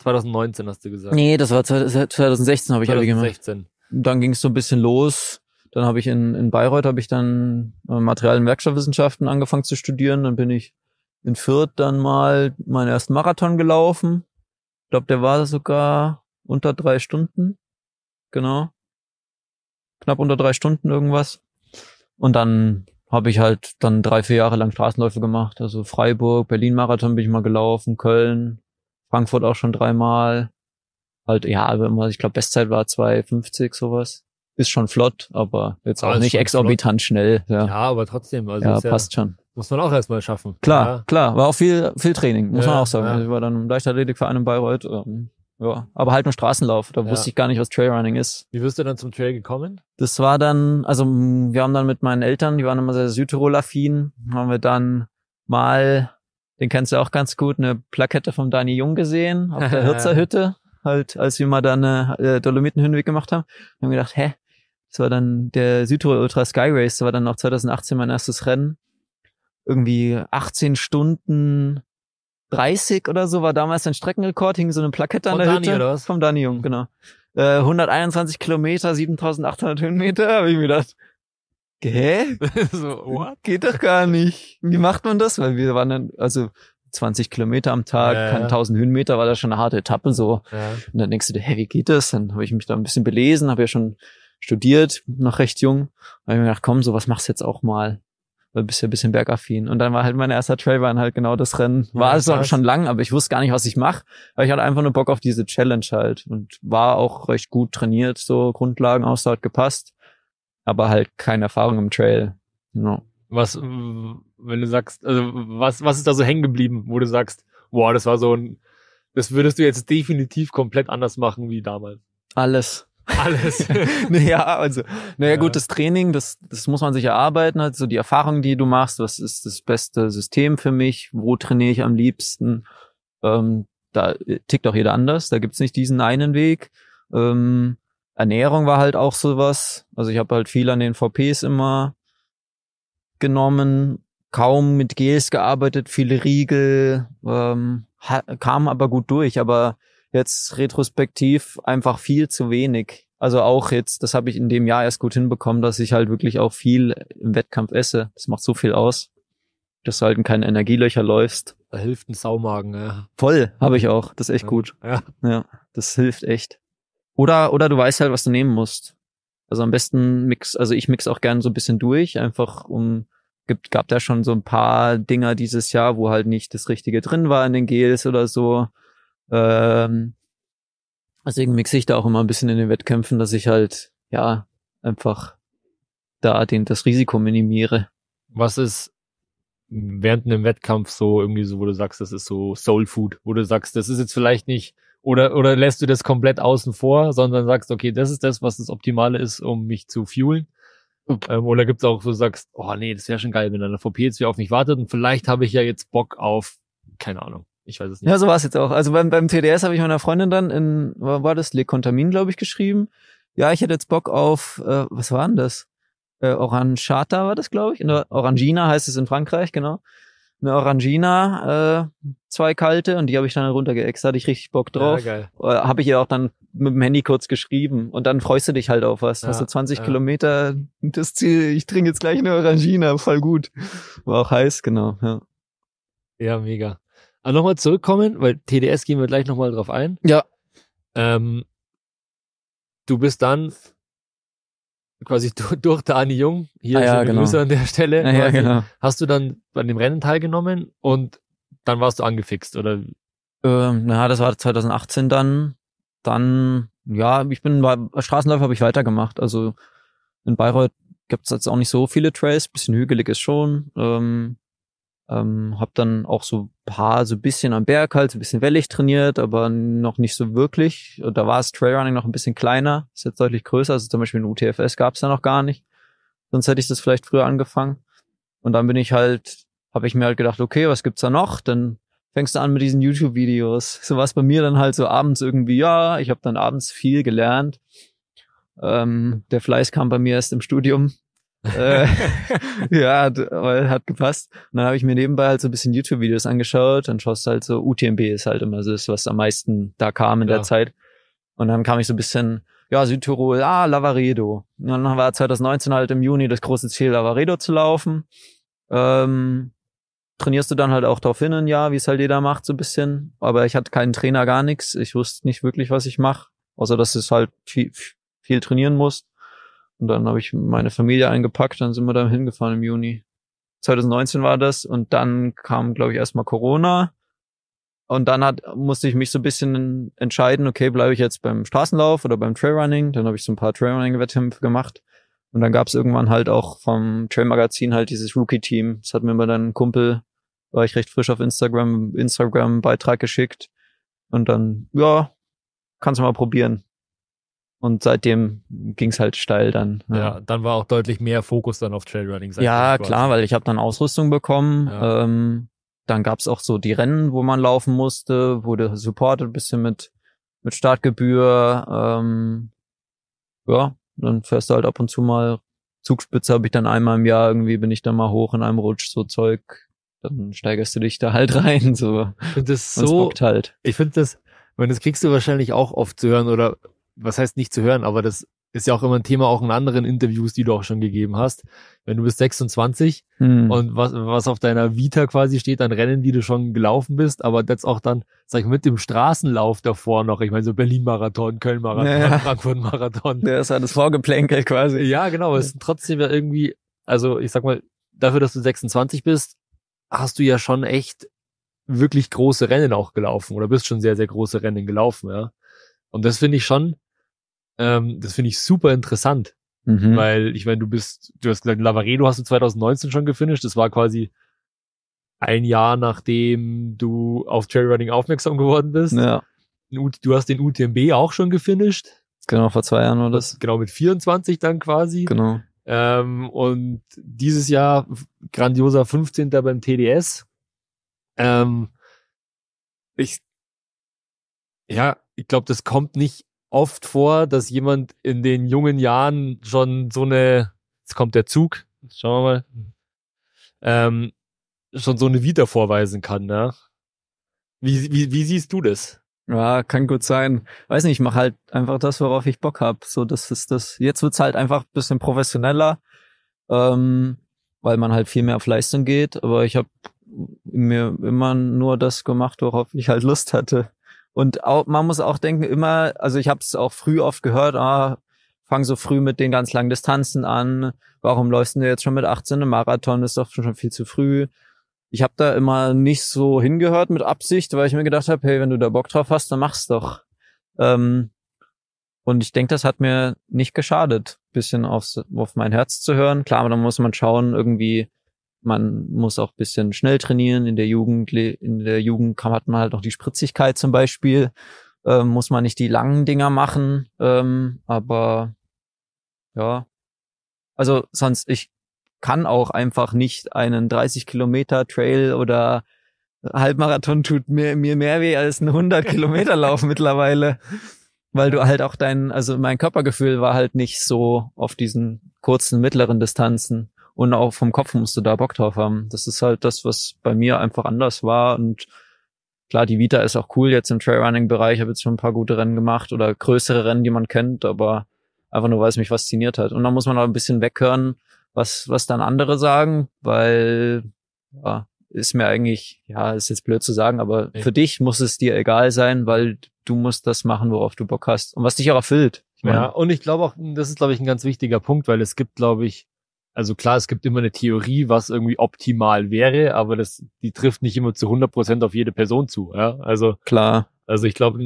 2019, hast du gesagt? Nee, das war 2016 habe ich 2016. gemacht. Dann ging es so ein bisschen los. Dann habe ich in, in Bayreuth habe ich dann äh, Material- und Werkstoffwissenschaften angefangen zu studieren. Dann bin ich in Fürth dann mal meinen ersten Marathon gelaufen. Ich glaube, der war sogar unter drei Stunden. Genau. Knapp unter drei Stunden irgendwas. Und dann habe ich halt dann drei, vier Jahre lang Straßenläufe gemacht. Also Freiburg, Berlin-Marathon bin ich mal gelaufen, Köln, Frankfurt auch schon dreimal. Halt, ja, immer, ich glaube, Bestzeit war 2,50 sowas. Ist schon flott, aber jetzt ja, auch nicht exorbitant flott. schnell. Ja. ja, aber trotzdem. Also ja, passt ja, schon. Muss man auch erstmal schaffen. Klar, klar. War auch viel, viel Training, muss man auch sagen. Also ich war dann im Leichtathletikverein in Bayreuth. Ähm, ja, aber halt nur Straßenlauf. Da ja. wusste ich gar nicht, was Trailrunning ist. Wie bist du dann zum Trail gekommen? Das war dann, also wir haben dann mit meinen Eltern, die waren immer sehr Südtirol-affin, mhm. haben wir dann mal, den kennst du auch ganz gut, eine Plakette von Dani Jung gesehen auf der Hirzerhütte, halt, als wir mal dann äh, Dolomitenhündweg gemacht haben. Wir haben gedacht, hä, das war dann der Südtirol Ultra Sky Race, das war dann auch 2018 mein erstes Rennen. Irgendwie 18 Stunden 30 oder so war damals ein Streckenrekord, hing so eine Plakette Von an der Dani Hütte. Oder was? Vom Dani Jung, genau. Äh, 121 Kilometer, 7800 Höhenmeter, habe ich mir gedacht. Hä? so, what? Geht doch gar nicht. Wie macht man das? Weil wir waren dann, also 20 Kilometer am Tag, ja, kann 1000 Höhenmeter, war das schon eine harte Etappe so. Ja. Und dann denkst du dir, hä, wie geht das? Dann habe ich mich da ein bisschen belesen, habe ja schon studiert, noch recht jung. Da habe ich mir gedacht, komm, sowas machst du jetzt auch mal bist ja ein bisschen bergaffin. Und dann war halt mein erster Trailrun halt genau das Rennen. War ja, es auch schon lang, aber ich wusste gar nicht, was ich mache, Aber ich hatte einfach nur Bock auf diese Challenge halt und war auch recht gut trainiert, so Grundlagen aus, hat gepasst, aber halt keine Erfahrung im Trail. No. Was, wenn du sagst, also was, was ist da so hängen geblieben, wo du sagst, wow, das war so ein, das würdest du jetzt definitiv komplett anders machen wie damals? Alles. Alles. naja, also, naja, ja. gut, das Training, das, das muss man sich erarbeiten, halt so die Erfahrung, die du machst, was ist das beste System für mich, wo trainiere ich am liebsten. Ähm, da äh, tickt auch jeder anders, da gibt's nicht diesen einen Weg. Ähm, Ernährung war halt auch sowas. Also ich habe halt viel an den VPs immer genommen, kaum mit Gels gearbeitet, viele Riegel, ähm, kam aber gut durch, aber jetzt retrospektiv einfach viel zu wenig. Also auch jetzt, das habe ich in dem Jahr erst gut hinbekommen, dass ich halt wirklich auch viel im Wettkampf esse. Das macht so viel aus, dass du halt in keine Energielöcher läufst. Da hilft ein Saumagen, ja. Voll, habe ich auch. Das ist echt ja. gut. Ja. ja, das hilft echt. Oder, oder du weißt halt, was du nehmen musst. Also am besten mix, also ich mix auch gerne so ein bisschen durch, einfach um gibt, gab da schon so ein paar Dinger dieses Jahr, wo halt nicht das Richtige drin war in den Gels oder so. Ähm, deswegen mixe ich da auch immer ein bisschen in den Wettkämpfen, dass ich halt, ja, einfach da den, das Risiko minimiere. Was ist während einem Wettkampf so irgendwie so, wo du sagst, das ist so Soul Food, wo du sagst, das ist jetzt vielleicht nicht, oder, oder lässt du das komplett außen vor, sondern sagst, okay, das ist das, was das Optimale ist, um mich zu fuelen? Ähm, oder gibt's auch, wo du sagst, oh nee, das wäre schon geil, wenn eine VP jetzt wieder auf mich wartet und vielleicht habe ich ja jetzt Bock auf, keine Ahnung, ich weiß es nicht. Ja, so war es jetzt auch. Also beim, beim TDS habe ich meiner Freundin dann in, war das Le Contamin, glaube ich, geschrieben. Ja, ich hätte jetzt Bock auf, äh, was war denn das? Äh, Orangata war das, glaube ich. In der Orangina heißt es in Frankreich, genau. Eine Orangina, äh, zwei kalte und die habe ich dann runtergeext. Da Hatte ich richtig Bock drauf. Ja, geil. Äh, habe ich ihr auch dann mit dem Handy kurz geschrieben und dann freust du dich halt auf was. Ja, Hast du 20 ja. Kilometer, das Ziel, ich trinke jetzt gleich eine Orangina, voll gut. War auch heiß, genau. Ja, ja mega. Aber nochmal zurückkommen, weil TDS gehen wir gleich nochmal drauf ein. Ja. Ähm, du bist dann quasi durch, durch Dani Jung, hier ah, ja, genau. Grüße an der Stelle, ah, ja, genau. hast du dann bei dem Rennen teilgenommen und dann warst du angefixt, oder? Ähm, naja, das war 2018 dann. Dann, ja, ich bin bei Straßenläufer habe ich weitergemacht. Also in Bayreuth gibt es jetzt auch nicht so viele Trails, bisschen hügelig ist schon. Ähm, ähm, hab dann auch so paar, so bisschen am Berg halt, so ein bisschen wellig trainiert, aber noch nicht so wirklich. Und da war es Trailrunning noch ein bisschen kleiner, ist jetzt deutlich größer. Also zum Beispiel ein UTFS gab es da noch gar nicht. Sonst hätte ich das vielleicht früher angefangen. Und dann bin ich halt, habe ich mir halt gedacht, okay, was gibt's da noch? Dann fängst du an mit diesen YouTube-Videos. So war bei mir dann halt so abends irgendwie, ja, ich habe dann abends viel gelernt. Ähm, der Fleiß kam bei mir erst im Studium, äh, ja, hat, hat gepasst. Und dann habe ich mir nebenbei halt so ein bisschen YouTube-Videos angeschaut. Dann schaust du halt so, UTMB ist halt immer so das, was am meisten da kam in ja. der Zeit. Und dann kam ich so ein bisschen, ja, Südtirol, ah, Lavaredo. Und dann war 2019 halt im Juni das große Ziel, Lavaredo zu laufen. Ähm, trainierst du dann halt auch darauf hin ein Jahr, wie es halt jeder macht, so ein bisschen. Aber ich hatte keinen Trainer, gar nichts. Ich wusste nicht wirklich, was ich mache. Außer, dass es halt viel, viel trainieren musst. Und dann habe ich meine Familie eingepackt, dann sind wir da hingefahren im Juni. 2019 war das und dann kam, glaube ich, erstmal Corona. Und dann hat, musste ich mich so ein bisschen entscheiden, okay, bleibe ich jetzt beim Straßenlauf oder beim Trailrunning? Dann habe ich so ein paar Trailrunning-Wettkämpfe gemacht. Und dann gab es irgendwann halt auch vom Trail-Magazin halt dieses Rookie-Team. Das hat mir mal dann ein Kumpel, war ich recht frisch auf Instagram, Instagram-Beitrag geschickt. Und dann, ja, kannst du mal probieren. Und seitdem ging es halt steil dann. Ja. ja. dann war auch deutlich mehr Fokus dann auf Trailrunning. Ja, klar, weil ich habe dann Ausrüstung bekommen. Ja. Ähm, dann gab's auch so die Rennen, wo man laufen musste, wurde supported bisschen mit, mit Startgebühr. Ähm, ja, dann fährst du halt ab und zu mal Zugspitze habe ich dann einmal im Jahr irgendwie bin ich dann mal hoch in einem Rutsch so Zeug, dann steigerst du dich da halt rein so. Und das so. Halt. Ich finde das, ich meine, das kriegst du wahrscheinlich auch oft zu hören oder was heißt nicht zu hören, aber das ist ja auch immer ein Thema auch in anderen Interviews, die du auch schon gegeben hast. Wenn du bist 26 hm. und was, was auf deiner Vita quasi steht, dann Rennen, die du schon gelaufen bist, aber das auch dann, sag ich, mit dem Straßenlauf davor noch. Ich meine, so Berlin-Marathon, Köln-Marathon, naja. Frankfurt-Marathon. Ja, ist alles vorgeplänkelt quasi. Ja, genau. Es ist trotzdem ja irgendwie, also ich sag mal, dafür, dass du 26 bist, hast du ja schon echt wirklich große Rennen auch gelaufen oder bist schon sehr, sehr große Rennen gelaufen, ja. Und das finde ich schon, ähm, das finde ich super interessant, mhm. weil ich meine, du bist, du hast gesagt, Lavaredo hast du 2019 schon gefinisht. Das war quasi ein Jahr nachdem du auf Trailrunning aufmerksam geworden bist. Ja. Du hast den UTMB auch schon gefinisht. Genau, vor zwei Jahren war das. Genau, mit 24 dann quasi. Genau. Ähm, und dieses Jahr grandioser 15. beim TDS. Ähm, ich, ja, ich glaube, das kommt nicht oft vor, dass jemand in den jungen Jahren schon so eine, jetzt kommt der Zug, schauen wir mal, ähm, schon so eine Vita vorweisen kann. Ne? Wie, wie, wie siehst du das? Ja, kann gut sein. Weiß nicht, ich mache halt einfach das, worauf ich Bock hab. So, das ist das. Jetzt wird's halt einfach bisschen professioneller, ähm, weil man halt viel mehr auf Leistung geht. Aber ich habe mir immer nur das gemacht, worauf ich halt Lust hatte. Und auch, man muss auch denken, immer, also ich habe es auch früh oft gehört, ah, fang so früh mit den ganz langen Distanzen an, warum läufst du jetzt schon mit 18 einen Marathon, ist doch schon viel zu früh. Ich habe da immer nicht so hingehört mit Absicht, weil ich mir gedacht habe, hey, wenn du da Bock drauf hast, dann mach's doch. Ähm, und ich denke, das hat mir nicht geschadet, bisschen aufs, auf mein Herz zu hören. Klar, aber dann muss man schauen, irgendwie, man muss auch bisschen schnell trainieren. In der Jugend, in der Jugend hat man halt noch die Spritzigkeit zum Beispiel. Ähm, muss man nicht die langen Dinger machen. Ähm, aber ja. Also sonst, ich kann auch einfach nicht einen 30 Kilometer Trail oder Halbmarathon tut mir, mir mehr weh als ein 100 Kilometer Lauf mittlerweile. Weil du halt auch dein, also mein Körpergefühl war halt nicht so auf diesen kurzen, mittleren Distanzen und auch vom Kopf musst du da Bock drauf haben. Das ist halt das, was bei mir einfach anders war und klar, die Vita ist auch cool jetzt im Trailrunning-Bereich, Ich habe jetzt schon ein paar gute Rennen gemacht oder größere Rennen, die man kennt, aber einfach nur, weil es mich fasziniert hat. Und dann muss man auch ein bisschen weghören, was, was dann andere sagen, weil ja, ist mir eigentlich, ja, ist jetzt blöd zu sagen, aber ja. für dich muss es dir egal sein, weil du musst das machen, worauf du Bock hast und was dich auch erfüllt. Ja, und ich glaube auch, das ist, glaube ich, ein ganz wichtiger Punkt, weil es gibt, glaube ich, also klar, es gibt immer eine Theorie, was irgendwie optimal wäre, aber das, die trifft nicht immer zu 100 Prozent auf jede Person zu. Ja? Also klar. Also ich glaube,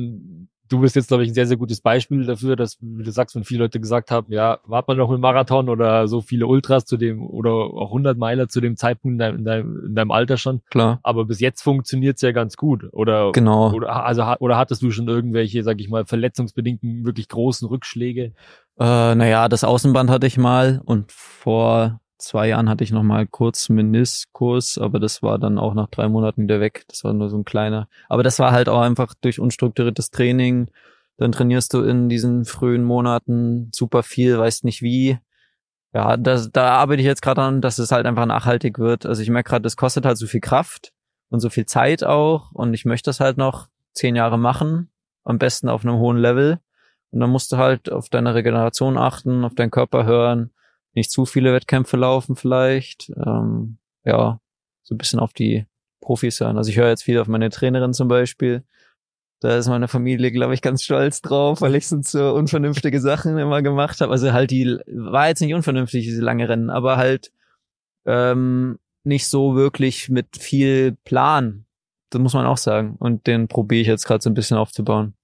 du bist jetzt, glaube ich, ein sehr, sehr gutes Beispiel dafür, dass, wie du sagst, wenn viele Leute gesagt haben, ja, wart mal noch mit Marathon oder so viele Ultras zu dem oder auch 100 Meiler zu dem Zeitpunkt in deinem, in deinem, in deinem Alter schon. Klar. Aber bis jetzt funktioniert's ja ganz gut. Oder, genau. oder, also, oder hattest du schon irgendwelche, sag ich mal, verletzungsbedingten, wirklich großen Rückschläge? Äh, naja, das Außenband hatte ich mal und vor zwei Jahren hatte ich noch mal kurz Meniskurs, aber das war dann auch nach drei Monaten wieder weg. Das war nur so ein kleiner. Aber das war halt auch einfach durch unstrukturiertes Training. Dann trainierst du in diesen frühen Monaten super viel, weißt nicht wie. Ja, das, da arbeite ich jetzt gerade an, dass es halt einfach nachhaltig wird. Also ich merke gerade, das kostet halt so viel Kraft und so viel Zeit auch. Und ich möchte das halt noch zehn Jahre machen. Am besten auf einem hohen Level. Und dann musst du halt auf deine Regeneration achten, auf deinen Körper hören, nicht zu viele Wettkämpfe laufen vielleicht. Ähm, ja, so ein bisschen auf die Profis hören. Also ich höre jetzt viel auf meine Trainerin zum Beispiel. Da ist meine Familie, glaube ich, ganz stolz drauf, weil ich sonst so unvernünftige Sachen immer gemacht habe. Also halt die, war jetzt nicht unvernünftig, diese lange Rennen, aber halt ähm, nicht so wirklich mit viel Plan. Das muss man auch sagen. Und den probiere ich jetzt gerade so ein bisschen aufzubauen.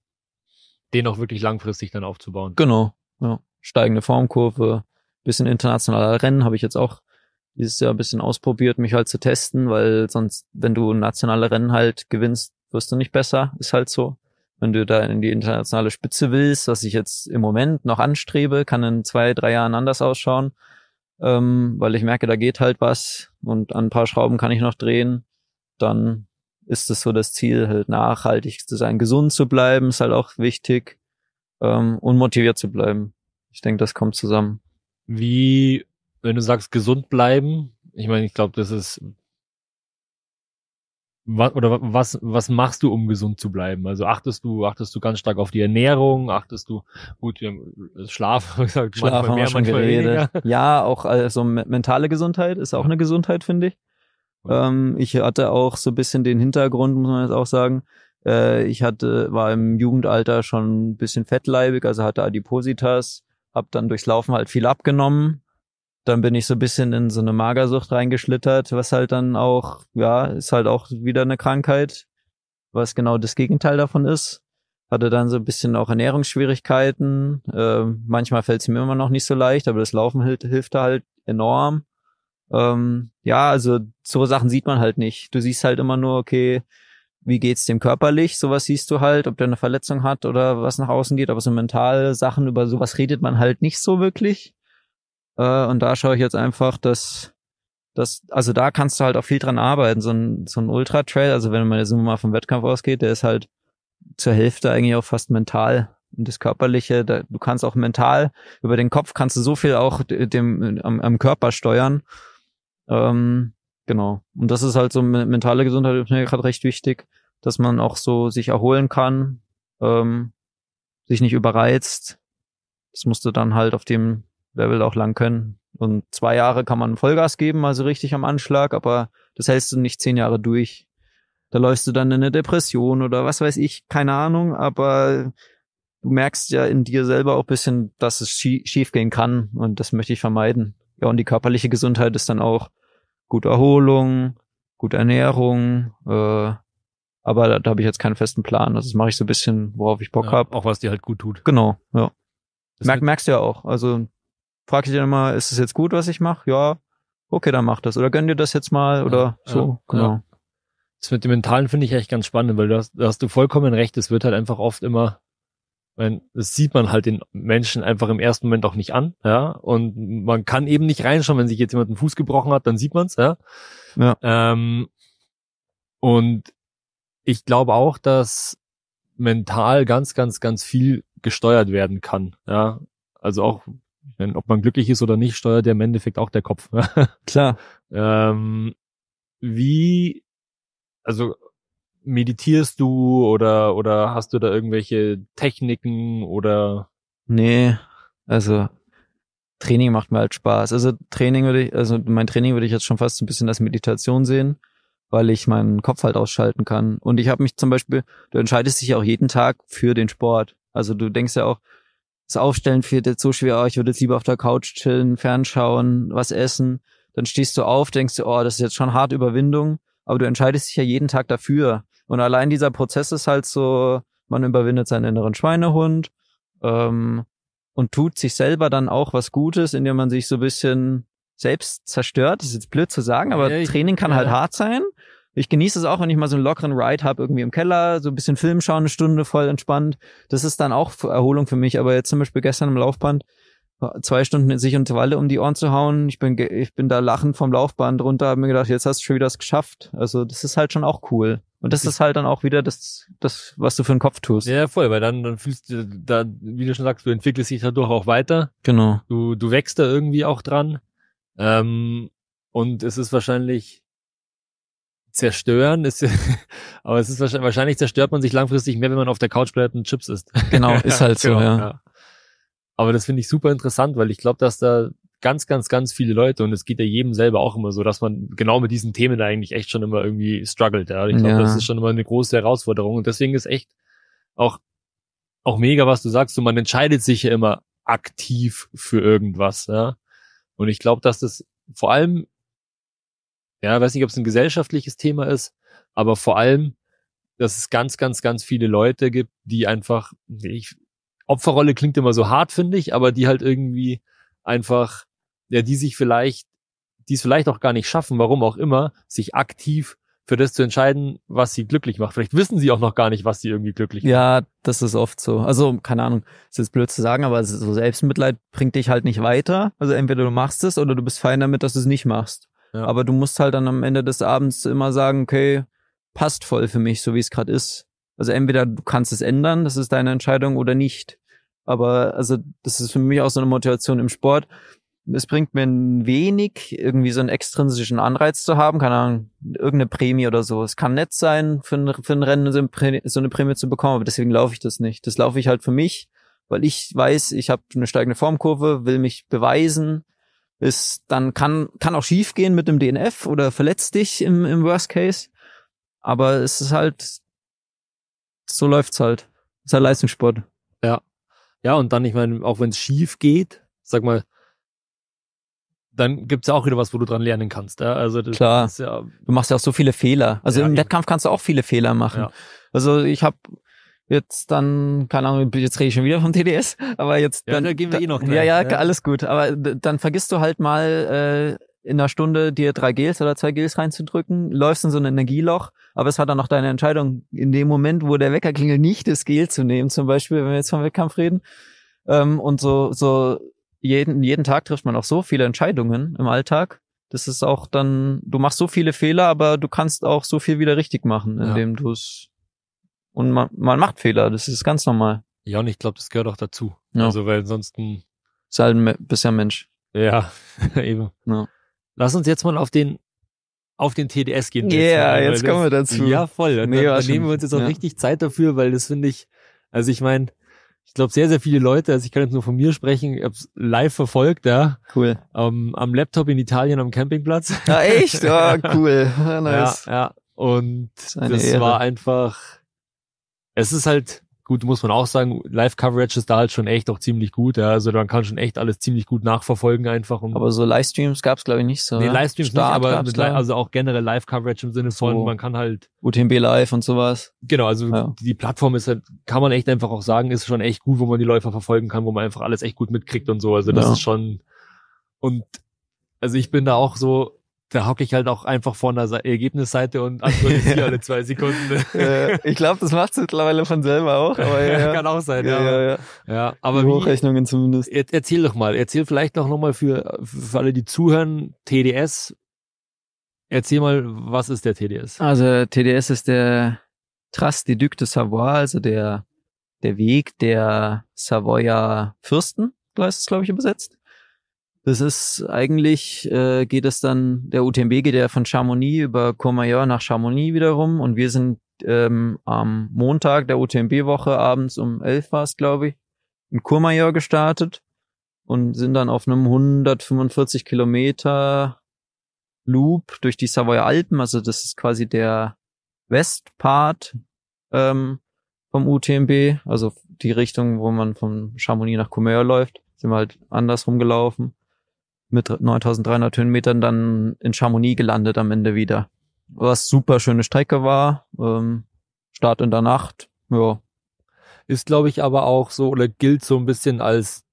Den auch wirklich langfristig dann aufzubauen. Genau. Ja. Steigende Formkurve, bisschen internationaler Rennen habe ich jetzt auch dieses Jahr ein bisschen ausprobiert, mich halt zu testen, weil sonst, wenn du nationale Rennen halt gewinnst, wirst du nicht besser, ist halt so. Wenn du da in die internationale Spitze willst, was ich jetzt im Moment noch anstrebe, kann in zwei, drei Jahren anders ausschauen, ähm, weil ich merke, da geht halt was und an ein paar Schrauben kann ich noch drehen, dann ist es so das Ziel, halt nachhaltig zu sein, gesund zu bleiben, ist halt auch wichtig ähm, und motiviert zu bleiben. Ich denke, das kommt zusammen wie, wenn du sagst, gesund bleiben, ich meine, ich glaube, das ist was, oder was, was machst du, um gesund zu bleiben? Also achtest du, achtest du ganz stark auf die Ernährung, achtest du, gut, wir haben äh, Schlaf, gesagt, Schlaf manchmal mehr, schon manchmal geredet. Weniger. Ja, auch also mentale Gesundheit ist auch eine Gesundheit, finde ich. Ja. Ähm, ich hatte auch so ein bisschen den Hintergrund, muss man jetzt auch sagen. Äh, ich hatte, war im Jugendalter schon ein bisschen fettleibig, also hatte Adipositas, hab dann durchs Laufen halt viel abgenommen. Dann bin ich so ein bisschen in so eine Magersucht reingeschlittert, was halt dann auch, ja, ist halt auch wieder eine Krankheit, was genau das Gegenteil davon ist. Hatte dann so ein bisschen auch Ernährungsschwierigkeiten. Ähm, manchmal fällt es mir immer noch nicht so leicht, aber das Laufen hilft, hilft da halt enorm. Ähm, ja, also so Sachen sieht man halt nicht. Du siehst halt immer nur, okay, wie geht's dem körperlich, sowas siehst du halt, ob der eine Verletzung hat oder was nach außen geht, aber so mentale Sachen, über sowas redet man halt nicht so wirklich. Äh, und da schaue ich jetzt einfach, dass das, also da kannst du halt auch viel dran arbeiten. So ein, so ein Ultra-Trail, also wenn man jetzt nur mal vom Wettkampf ausgeht, der ist halt zur Hälfte eigentlich auch fast mental und das Körperliche. Da, du kannst auch mental über den Kopf kannst du so viel auch dem am, am Körper steuern. Ähm, genau. Und das ist halt so mentale Gesundheit ist mir gerade recht wichtig dass man auch so sich erholen kann, ähm, sich nicht überreizt. Das musst du dann halt auf dem Level auch lang können. Und zwei Jahre kann man Vollgas geben, also richtig am Anschlag, aber das hältst du nicht zehn Jahre durch. Da läufst du dann in eine Depression oder was weiß ich, keine Ahnung, aber du merkst ja in dir selber auch bisschen, dass es schief gehen kann und das möchte ich vermeiden. Ja, und die körperliche Gesundheit ist dann auch gute Erholung, gute Ernährung, äh, aber da, da habe ich jetzt keinen festen Plan. Also das mache ich so ein bisschen, worauf ich Bock ja, habe. Auch was dir halt gut tut. Genau, ja. Merk, merkst du ja auch. Also frag ich dir immer, ist es jetzt gut, was ich mache? Ja, okay, dann mach das. Oder gönn dir das jetzt mal oder ja, so. Ja, genau. Das mit dem Mentalen finde ich echt ganz spannend, weil du hast, da hast du vollkommen recht. Es wird halt einfach oft immer man, das sieht man halt den Menschen einfach im ersten Moment auch nicht an, ja. Und man kann eben nicht reinschauen, wenn sich jetzt jemand einen Fuß gebrochen hat, dann sieht man's, ja. ja. Ähm, und ich glaube auch, dass mental ganz, ganz, ganz viel gesteuert werden kann. Ja, also auch, wenn, ob man glücklich ist oder nicht, steuert ja im Endeffekt auch der Kopf. Klar. ähm, wie, also meditierst du oder oder hast du da irgendwelche Techniken oder? Nee, also Training macht mir halt Spaß. Also Training würde ich, also mein Training würde ich jetzt schon fast ein bisschen als Meditation sehen weil ich meinen Kopf halt ausschalten kann. Und ich habe mich zum Beispiel, du entscheidest dich auch jeden Tag für den Sport. Also du denkst ja auch, das Aufstellen fehlt jetzt so schwer, oh, ich würde jetzt lieber auf der Couch chillen, fernschauen, was essen. Dann stehst du auf, denkst du, oh, das ist jetzt schon hart Überwindung, aber du entscheidest dich ja jeden Tag dafür. Und allein dieser Prozess ist halt so, man überwindet seinen inneren Schweinehund ähm, und tut sich selber dann auch was Gutes, indem man sich so ein bisschen selbst zerstört. Das ist jetzt blöd zu sagen, aber ja, ich, Training kann ja. halt hart sein. Ich genieße es auch, wenn ich mal so einen lockeren Ride habe, irgendwie im Keller, so ein bisschen Film schauen, eine Stunde voll entspannt. Das ist dann auch Erholung für mich. Aber jetzt zum Beispiel gestern im Laufband, äh, zwei Stunden in sich und Walle um die Ohren zu hauen. Ich bin, ich bin da lachend vom Laufband runter, habe mir gedacht, jetzt hast du schon wieder was geschafft. Also das ist halt schon auch cool. Und das ist halt dann auch wieder das, das, was du für den Kopf tust. Ja, voll, weil dann, dann fühlst du da, wie du schon sagst, du entwickelst dich dadurch auch weiter. Genau. Du, du wächst da irgendwie auch dran. Ähm, und es ist wahrscheinlich zerstören, ist, aber es ist wahrscheinlich, wahrscheinlich zerstört man sich langfristig mehr, wenn man auf der Couch bleibt und Chips isst. Genau, ist halt so, genau, ja. ja. Aber das finde ich super interessant, weil ich glaube, dass da ganz, ganz, ganz viele Leute und es geht ja jedem selber auch immer so, dass man genau mit diesen Themen eigentlich echt schon immer irgendwie struggelt. Ja? Ich glaube, ja. das ist schon immer eine große Herausforderung und deswegen ist echt auch, auch mega, was du sagst. Und man entscheidet sich ja immer aktiv für irgendwas. Ja? Und ich glaube, dass das vor allem, ja, weiß nicht, ob es ein gesellschaftliches Thema ist, aber vor allem, dass es ganz, ganz, ganz viele Leute gibt, die einfach, ich, Opferrolle klingt immer so hart, finde ich, aber die halt irgendwie einfach, ja, die sich vielleicht, die es vielleicht auch gar nicht schaffen, warum auch immer, sich aktiv für das zu entscheiden, was sie glücklich macht. Vielleicht wissen sie auch noch gar nicht, was sie irgendwie glücklich macht. Ja, das ist oft so. Also, keine Ahnung, ist jetzt blöd zu sagen, aber so Selbstmitleid bringt dich halt nicht weiter. Also entweder du machst es oder du bist fein damit, dass du es nicht machst. Ja. Aber du musst halt dann am Ende des Abends immer sagen, okay, passt voll für mich, so wie es gerade ist. Also entweder du kannst es ändern, das ist deine Entscheidung, oder nicht. Aber also das ist für mich auch so eine Motivation im Sport es bringt mir wenig, irgendwie so einen extrinsischen Anreiz zu haben, keine Ahnung, irgendeine Prämie oder so. Es kann nett sein, für ein, für ein Rennen so eine, Prämie, so eine Prämie zu bekommen, aber deswegen laufe ich das nicht. Das laufe ich halt für mich, weil ich weiß, ich habe eine steigende Formkurve, will mich beweisen. Ist, dann kann, kann auch schief gehen mit dem DNF oder verletzt dich im, im Worst Case. Aber es ist halt, so läuft's halt. Es ist halt Leistungssport. Ja. Ja, und dann, ich meine, auch wenn es schief geht, sag mal, dann gibt's ja auch wieder was, wo du dran lernen kannst. Ja? Also das Klar. Ist ja, du machst ja auch so viele Fehler. Also ja, im Wettkampf kannst du auch viele Fehler machen. Ja. Also ich habe jetzt dann, keine Ahnung, jetzt rede ich schon wieder vom TDS, aber jetzt ja, dann gehen wir eh noch. Gleich. Ja, ja, alles gut. Aber dann vergisst du halt mal äh, in einer Stunde dir drei Gels oder zwei Gels reinzudrücken, läufst in so ein Energieloch, aber es hat dann noch deine Entscheidung in dem Moment, wo der Wecker klingelt, nicht das Gel zu nehmen, zum Beispiel, wenn wir jetzt vom Wettkampf reden. Ähm, und so, so jeden, jeden Tag trifft man auch so viele Entscheidungen im Alltag. Das ist auch dann, du machst so viele Fehler, aber du kannst auch so viel wieder richtig machen, indem ja. du es. Und man, man macht Fehler, das ist ganz normal. Ja, und ich glaube, das gehört auch dazu. Ja. Also, weil ansonsten. Ist halt ein bisher Mensch. Ja, eben. Ja. Lass uns jetzt mal auf den auf den TDS gehen. Ja, yeah, jetzt, jetzt kommen wir dazu. Ja, voll. nee, dann, dann nehmen wir uns jetzt auch ja. richtig Zeit dafür, weil das finde ich, also ich meine, ich glaube, sehr, sehr viele Leute, also ich kann jetzt nur von mir sprechen, ich habe es live verfolgt, ja. Cool. Um, am Laptop in Italien am Campingplatz. Ja, ah, echt? Ah, ja, cool. Ah, nice. Ja, ja. Und das, das war einfach, es ist halt, Gut, muss man auch sagen, Live-Coverage ist da halt schon echt auch ziemlich gut. Ja. Also man kann schon echt alles ziemlich gut nachverfolgen einfach. aber so Livestreams gab es, glaube ich, nicht so. Nee, Livestreams Start nicht, aber mit, also auch generell Live-Coverage im Sinne von, oh. man kann halt... UTMB Live und sowas. Genau, also ja. die Plattform ist halt, kann man echt einfach auch sagen, ist schon echt gut, wo man die Läufer verfolgen kann, wo man einfach alles echt gut mitkriegt und so. Also das ja. ist schon... Und also ich bin da auch so, da hocke ich halt auch einfach vor einer Ergebnisseite und aktualisiere alle zwei Sekunden. Äh, ich glaube, das macht es mittlerweile von selber auch. Aber ja, ja. Kann auch sein, ja. ja, ja. ja aber Die Hochrechnungen wie, zumindest. erzähl doch mal, erzähl vielleicht noch, noch mal für, für alle, die zuhören, TDS. Erzähl mal, was ist der TDS? Also TDS ist der des Deduc de Savoie, also der, der Weg der Savoyer Fürsten, heißt es, glaube ich, übersetzt. Das ist eigentlich, äh, geht es dann, der UTMB geht ja von Chamonix über Courmayeur nach Chamonix wiederum und wir sind ähm, am Montag der UTMB-Woche abends um elf war es, glaube ich, in Courmayeur gestartet und sind dann auf einem 145 Kilometer Loop durch die Savoy Alpen, also das ist quasi der Westpart ähm, vom UTMB, also die Richtung, wo man von Chamonix nach Courmayeur läuft, sind wir halt andersrum gelaufen mit 9300 Höhenmetern dann in Chamonix gelandet am Ende wieder. Was super schöne Strecke war. Ähm, Start in der Nacht. Ja. Ist, glaube ich, aber auch so oder gilt so ein bisschen als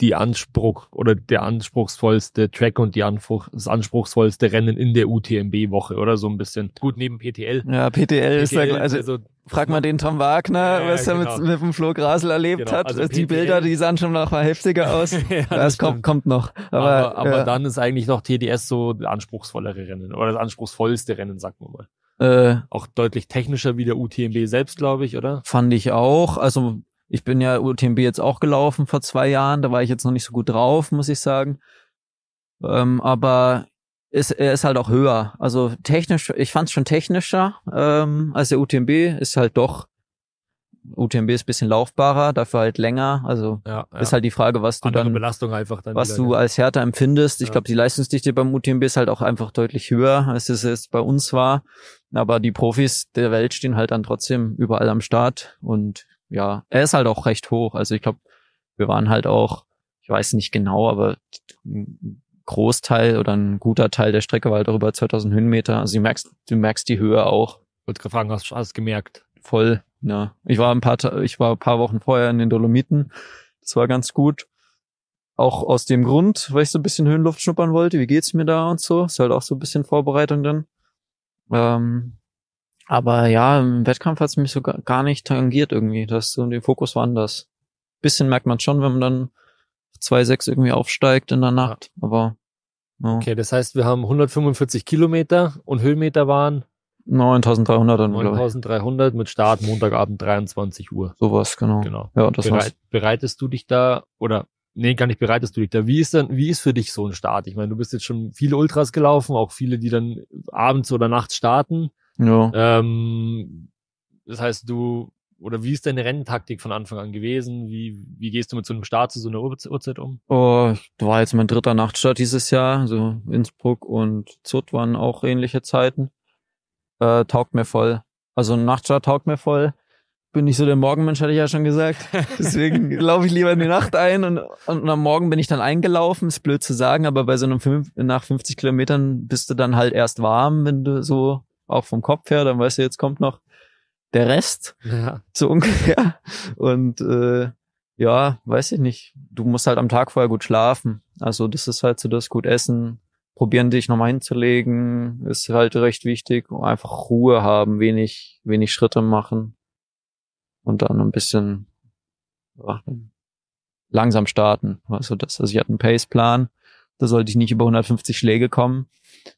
die Anspruch oder der anspruchsvollste Track und die Anspruch, das anspruchsvollste Rennen in der UTMB-Woche oder so ein bisschen. Gut, neben PTL. Ja, PTL, PTL ist ja also, also frag mal den Tom Wagner, ja, ja, was er genau. mit, mit dem Flo Grasel erlebt genau. hat. Also, also die Bilder, die sahen schon noch mal heftiger aus. ja, das, kommt, kommt noch. Aber, aber, aber ja. dann ist eigentlich noch TDS so das anspruchsvollere Rennen oder das anspruchsvollste Rennen, sagen wir mal. Äh, auch deutlich technischer wie der UTMB selbst, glaube ich, oder? Fand ich auch. Also ich bin ja UTMB jetzt auch gelaufen vor zwei Jahren, da war ich jetzt noch nicht so gut drauf, muss ich sagen. Ähm, aber ist, er ist halt auch höher. Also technisch, ich fand es schon technischer ähm, als der UTMB, ist halt doch. UTMB ist bisschen laufbarer, dafür halt länger. Also ja, ja. ist halt die Frage, was du Andere dann, Belastung einfach dann was wieder, du ja. als härter empfindest. Ich ja. glaube, die Leistungsdichte beim UTMB ist halt auch einfach deutlich höher, als es jetzt bei uns war. Aber die Profis der Welt stehen halt dann trotzdem überall am Start und ja, er ist halt auch recht hoch. Also ich glaube, wir waren halt auch, ich weiß nicht genau, aber ein Großteil oder ein guter Teil der Strecke war halt auch über 2000 Höhenmeter. Also du merkst, du merkst die Höhe auch. Wollte gerade fragen, hast du alles gemerkt? Voll, ja. Ne. Ich war ein paar, ich war ein paar Wochen vorher in den Dolomiten. Das war ganz gut. Auch aus dem Grund, weil ich so ein bisschen Höhenluft schnuppern wollte. Wie geht's mir da und so? Ist halt auch so ein bisschen Vorbereitung dann. Ähm, aber ja, im Wettkampf hat es mich so gar nicht tangiert irgendwie. Das so den Fokus war anders. Bisschen merkt man schon, wenn man dann 2,6 irgendwie aufsteigt in der Nacht. Aber ja. Okay, das heißt, wir haben 145 Kilometer und Höhenmeter waren 9300 dann, 9300 mit Start Montagabend 23 Uhr. Sowas, genau. Genau. Ja, das Bereit, Bereitest du dich da oder nee, gar nicht bereitest du dich da. Wie ist dann wie ist für dich so ein Start? Ich meine, du bist jetzt schon viele Ultras gelaufen, auch viele, die dann abends oder nachts starten. Ja. Ähm, das heißt, du, oder wie ist deine Renntaktik von Anfang an gewesen? Wie, wie gehst du mit so einem Start zu so einer Uhrzeit um? Oh, da war jetzt mein dritter Nachtstart dieses Jahr. So also Innsbruck und Zott waren auch ähnliche Zeiten. Äh, taugt mir voll. Also ein Nachtstart taugt mir voll. Bin ich so der Morgenmensch, hatte ich ja schon gesagt. Deswegen laufe ich lieber in die Nacht ein und, und am Morgen bin ich dann eingelaufen. Ist blöd zu sagen, aber bei so einem fünf, nach 50 Kilometern bist du dann halt erst warm, wenn du so auch vom Kopf her, dann weißt du, jetzt kommt noch der Rest, ja. so ungefähr. Und äh, ja, weiß ich nicht. Du musst halt am Tag vorher gut schlafen. Also das ist halt so das gut essen, probieren dich nochmal hinzulegen, ist halt recht wichtig. einfach Ruhe haben, wenig, wenig Schritte machen und dann ein bisschen ja, langsam starten. Also das, also ich hatte einen Pace-Plan da sollte ich nicht über 150 Schläge kommen,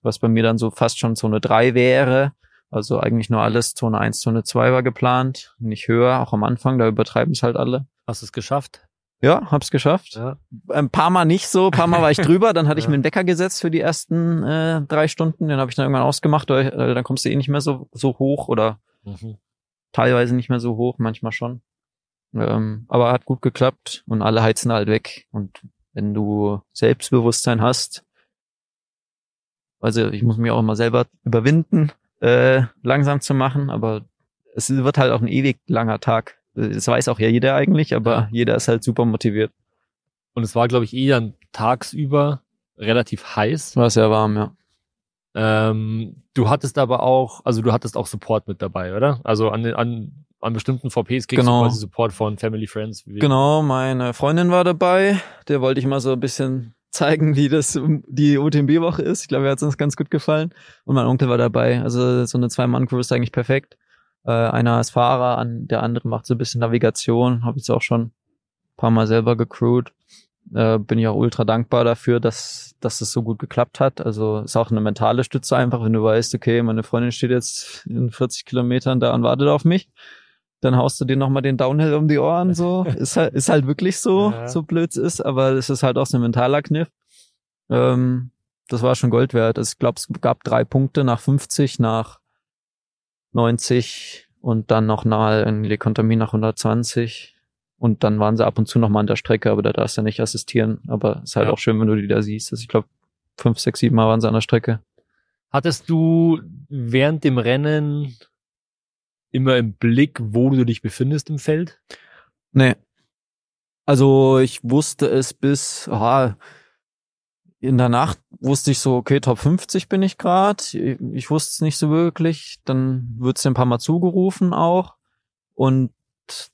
was bei mir dann so fast schon Zone 3 wäre. Also eigentlich nur alles Zone 1, Zone 2 war geplant, nicht höher, auch am Anfang, da übertreiben es halt alle. Hast du es geschafft? Ja, hab's geschafft. Ja. Ein paar Mal nicht so, ein paar Mal war ich drüber, dann hatte ich mir einen Wecker gesetzt für die ersten äh, drei Stunden, den habe ich dann irgendwann ausgemacht, weil, äh, dann kommst du eh nicht mehr so, so hoch oder mhm. teilweise nicht mehr so hoch, manchmal schon. Ähm, aber hat gut geklappt und alle heizen halt weg und wenn du Selbstbewusstsein hast, also ich muss mich auch immer selber überwinden, äh, langsam zu machen, aber es wird halt auch ein ewig langer Tag. Das weiß auch ja jeder eigentlich, aber jeder ist halt super motiviert. Und es war, glaube ich, eh dann tagsüber relativ heiß. War sehr warm, ja. Ähm, du hattest aber auch, also du hattest auch Support mit dabei, oder? Also an den, an an bestimmten VPs kriegst genau. du quasi Support von Family, Friends. Genau, meine Freundin war dabei. Der wollte ich mal so ein bisschen zeigen, wie das die UTMB-Woche ist. Ich glaube, er hat uns ganz gut gefallen. Und mein Onkel war dabei. Also so eine Zwei-Mann-Crew ist eigentlich perfekt. Äh, einer ist Fahrer, an, der andere macht so ein bisschen Navigation. Habe jetzt auch schon ein paar Mal selber gecrewt. Äh, bin ich auch ultra dankbar dafür, dass, dass das so gut geklappt hat. Also ist auch eine mentale Stütze einfach, wenn du weißt, okay, meine Freundin steht jetzt in 40 Kilometern da und wartet auf mich dann haust du dir nochmal den Downhill um die Ohren, so. Ist halt, ist halt wirklich so, ja. so blöd ist, aber es ist halt auch so ein mentaler Kniff. Ähm, das war schon Gold wert. Also ich glaube, es gab drei Punkte nach 50, nach 90 und dann noch nahe in Le Contamine nach 120. Und dann waren sie ab und zu nochmal an der Strecke, aber da darfst du ja nicht assistieren. Aber es ist halt ja. auch schön, wenn du die da siehst. Also ich glaube, fünf, sechs, sieben Mal waren sie an der Strecke. Hattest du während dem Rennen immer im Blick, wo du dich befindest im Feld? Nee. Also ich wusste es bis, aha, in der Nacht wusste ich so, okay, Top 50 bin ich gerade. Ich wusste es nicht so wirklich. Dann wird es ein paar Mal zugerufen auch. Und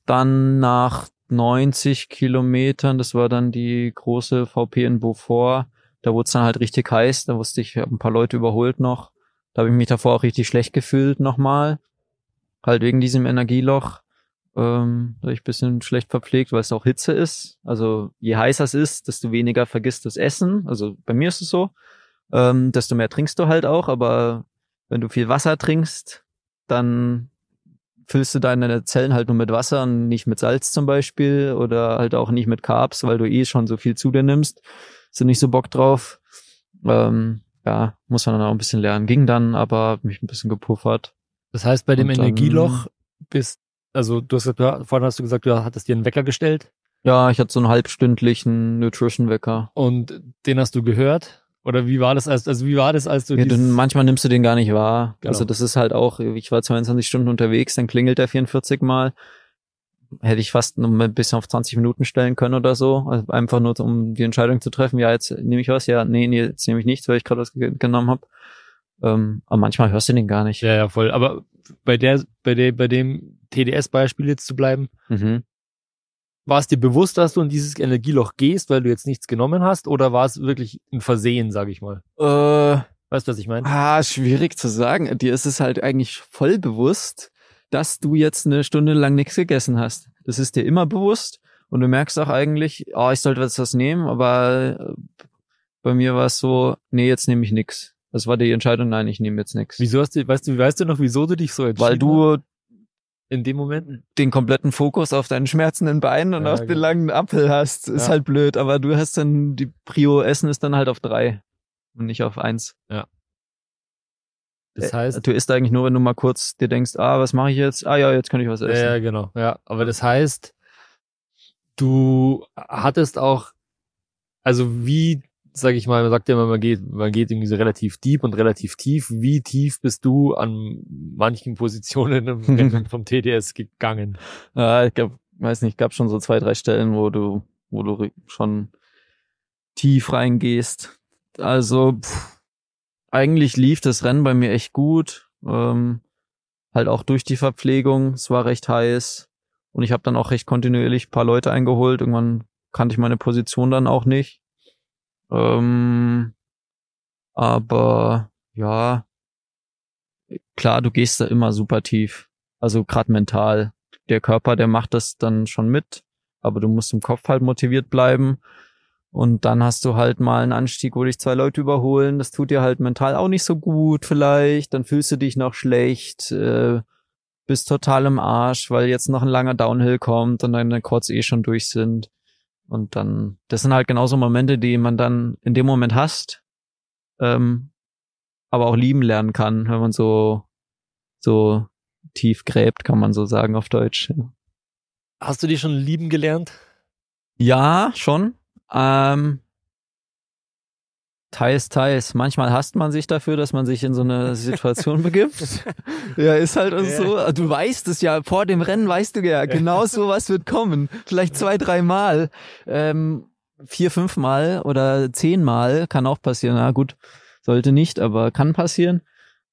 dann nach 90 Kilometern, das war dann die große VP in Beaufort, da wurde es dann halt richtig heiß. Da wusste ich, ich habe ein paar Leute überholt noch. Da habe ich mich davor auch richtig schlecht gefühlt nochmal halt wegen diesem Energieloch ähm, ich bisschen schlecht verpflegt, weil es auch Hitze ist. Also je heißer es ist, desto weniger vergisst das Essen. Also bei mir ist es so. Ähm, desto mehr trinkst du halt auch, aber wenn du viel Wasser trinkst, dann füllst du deine Zellen halt nur mit Wasser und nicht mit Salz zum Beispiel oder halt auch nicht mit Carbs, weil du eh schon so viel zu dir nimmst. Sind nicht so Bock drauf. Ähm, ja, muss man dann auch ein bisschen lernen. Ging dann, aber mich ein bisschen gepuffert. Das heißt, bei dem dann, Energieloch bist, also du hast ja, vorhin hast du gesagt, du hattest dir einen Wecker gestellt. Ja, ich hatte so einen halbstündlichen Nutrition-Wecker. Und den hast du gehört? Oder wie war das, als, also wie war das, als du, ja, du Manchmal nimmst du den gar nicht wahr. Genau. Also das ist halt auch, ich war 22 Stunden unterwegs, dann klingelt der 44 Mal. Hätte ich fast noch ein bisschen auf 20 Minuten stellen können oder so. Also einfach nur, um die Entscheidung zu treffen, ja, jetzt nehme ich was, ja, nee, nee jetzt nehme ich nichts, weil ich gerade was genommen habe. Ähm, aber manchmal hörst du den gar nicht. Ja, ja, voll. Aber bei der, bei der, bei dem TDS-Beispiel jetzt zu bleiben, mhm. war es dir bewusst, dass du in dieses Energieloch gehst, weil du jetzt nichts genommen hast, oder war es wirklich ein Versehen, sage ich mal? Äh, weißt du, was ich meine? Ah, schwierig zu sagen. Dir ist es halt eigentlich voll bewusst, dass du jetzt eine Stunde lang nichts gegessen hast. Das ist dir immer bewusst und du merkst auch eigentlich, oh, ich sollte jetzt was nehmen, aber äh, bei mir war es so, nee, jetzt nehme ich nichts. Das war die Entscheidung, nein, ich nehme jetzt nichts. Wieso hast du, weißt du, weißt du noch, wieso du dich so entschieden Weil du in dem Moment den kompletten Fokus auf deinen schmerzenden Beinen und ja, auf genau. den langen Apfel hast. Ist ja. halt blöd, aber du hast dann die Prio Essen ist dann halt auf drei und nicht auf eins. Ja. Das äh, heißt, du isst eigentlich nur, wenn du mal kurz dir denkst, ah, was mache ich jetzt? Ah ja, jetzt kann ich was essen. Ja, genau. Ja, aber das heißt, du hattest auch also wie sage ich mal, man sagt ja immer, man geht, man geht irgendwie so relativ deep und relativ tief. Wie tief bist du an manchen Positionen vom TDS gegangen? Ja, ich glaub, weiß nicht, gab schon so zwei, drei Stellen, wo du, wo du schon tief reingehst. Also pff, eigentlich lief das Rennen bei mir echt gut. Ähm, halt auch durch die Verpflegung. Es war recht heiß. Und ich habe dann auch recht kontinuierlich paar Leute eingeholt. Irgendwann kannte ich meine Position dann auch nicht. Ähm, aber ja, klar, du gehst da immer super tief. Also gerade mental. Der Körper, der macht das dann schon mit, aber du musst im Kopf halt motiviert bleiben. Und dann hast du halt mal einen Anstieg, wo dich zwei Leute überholen. Das tut dir halt mental auch nicht so gut vielleicht. Dann fühlst du dich noch schlecht, äh, bist total im Arsch, weil jetzt noch ein langer Downhill kommt und deine Quads eh schon durch sind. Und dann, das sind halt genauso Momente, die man dann in dem Moment hasst, ähm, aber auch lieben lernen kann, wenn man so, so tief gräbt, kann man so sagen auf Deutsch. Ja. Hast du die schon lieben gelernt? Ja, schon. Ähm, Teils, teils. Manchmal hasst man sich dafür, dass man sich in so eine Situation begibt. ja, ist halt und so. Du weißt es ja, vor dem Rennen weißt du ja, genau so was wird kommen. Vielleicht zwei, dreimal, ähm, vier, fünfmal oder zehnmal kann auch passieren. Na gut, sollte nicht, aber kann passieren.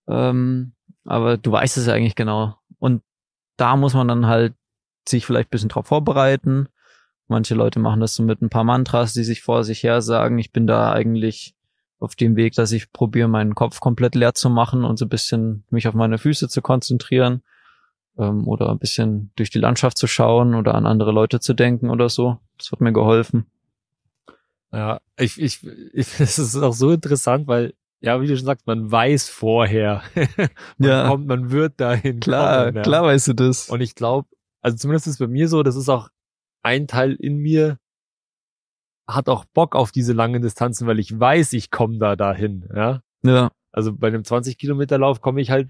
Ähm, aber du weißt es ja eigentlich genau. Und da muss man dann halt sich vielleicht ein bisschen drauf vorbereiten. Manche Leute machen das so mit ein paar Mantras, die sich vor sich her sagen, ich bin da eigentlich auf dem Weg, dass ich probiere, meinen Kopf komplett leer zu machen und so ein bisschen mich auf meine Füße zu konzentrieren ähm, oder ein bisschen durch die Landschaft zu schauen oder an andere Leute zu denken oder so. Das hat mir geholfen. Ja, ich, ich, ich es ist auch so interessant, weil, ja, wie du schon sagst, man weiß vorher. man ja. kommt, man wird dahin. Klar, kommen, ja. klar weißt du das. Und ich glaube, also zumindest ist bei mir so, das ist auch ein Teil in mir, hat auch Bock auf diese langen Distanzen, weil ich weiß, ich komme da dahin. Ja. ja. Also bei einem 20 Kilometer Lauf komme ich halt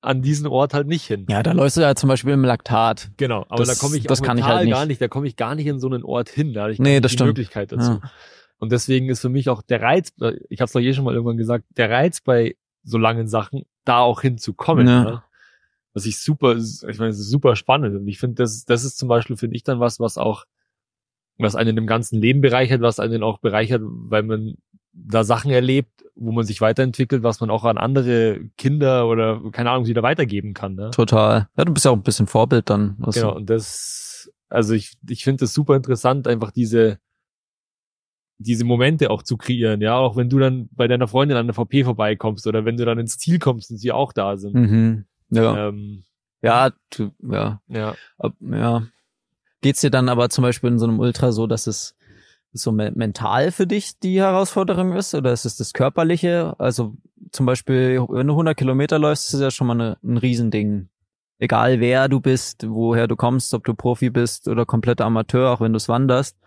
an diesen Ort halt nicht hin. Ja, da läufst du ja zum Beispiel im Laktat. Genau, aber das, da komme ich das kann ich halt nicht. gar nicht. Da komme ich gar nicht in so einen Ort hin. Da habe ich nee, das die stimmt. Möglichkeit dazu. Ja. Und deswegen ist für mich auch der Reiz, ich habe es doch eh schon mal irgendwann gesagt, der Reiz bei so langen Sachen, da auch hinzukommen. Ja. Ne? Was ich super, ich meine, es ist super spannend. Und ich finde, das, das ist zum Beispiel, finde ich dann was, was auch was einen im ganzen Leben bereichert, was einen auch bereichert, weil man da Sachen erlebt, wo man sich weiterentwickelt, was man auch an andere Kinder oder keine Ahnung wieder weitergeben kann. Ne? Total. Ja, du bist ja auch ein bisschen Vorbild dann. Also. Genau, und das, also ich, ich finde das super interessant, einfach diese, diese Momente auch zu kreieren, ja, auch wenn du dann bei deiner Freundin an der VP vorbeikommst oder wenn du dann ins Ziel kommst und sie auch da sind. Mhm. Ja. Ähm, ja, du, ja. Ja. Ja geht's dir dann aber zum Beispiel in so einem Ultra so, dass es so me mental für dich die Herausforderung ist oder ist es das Körperliche? Also zum Beispiel, wenn du 100 Kilometer läufst, ist es ja schon mal eine, ein Riesending. Egal wer du bist, woher du kommst, ob du Profi bist oder kompletter Amateur, auch wenn du es wanderst,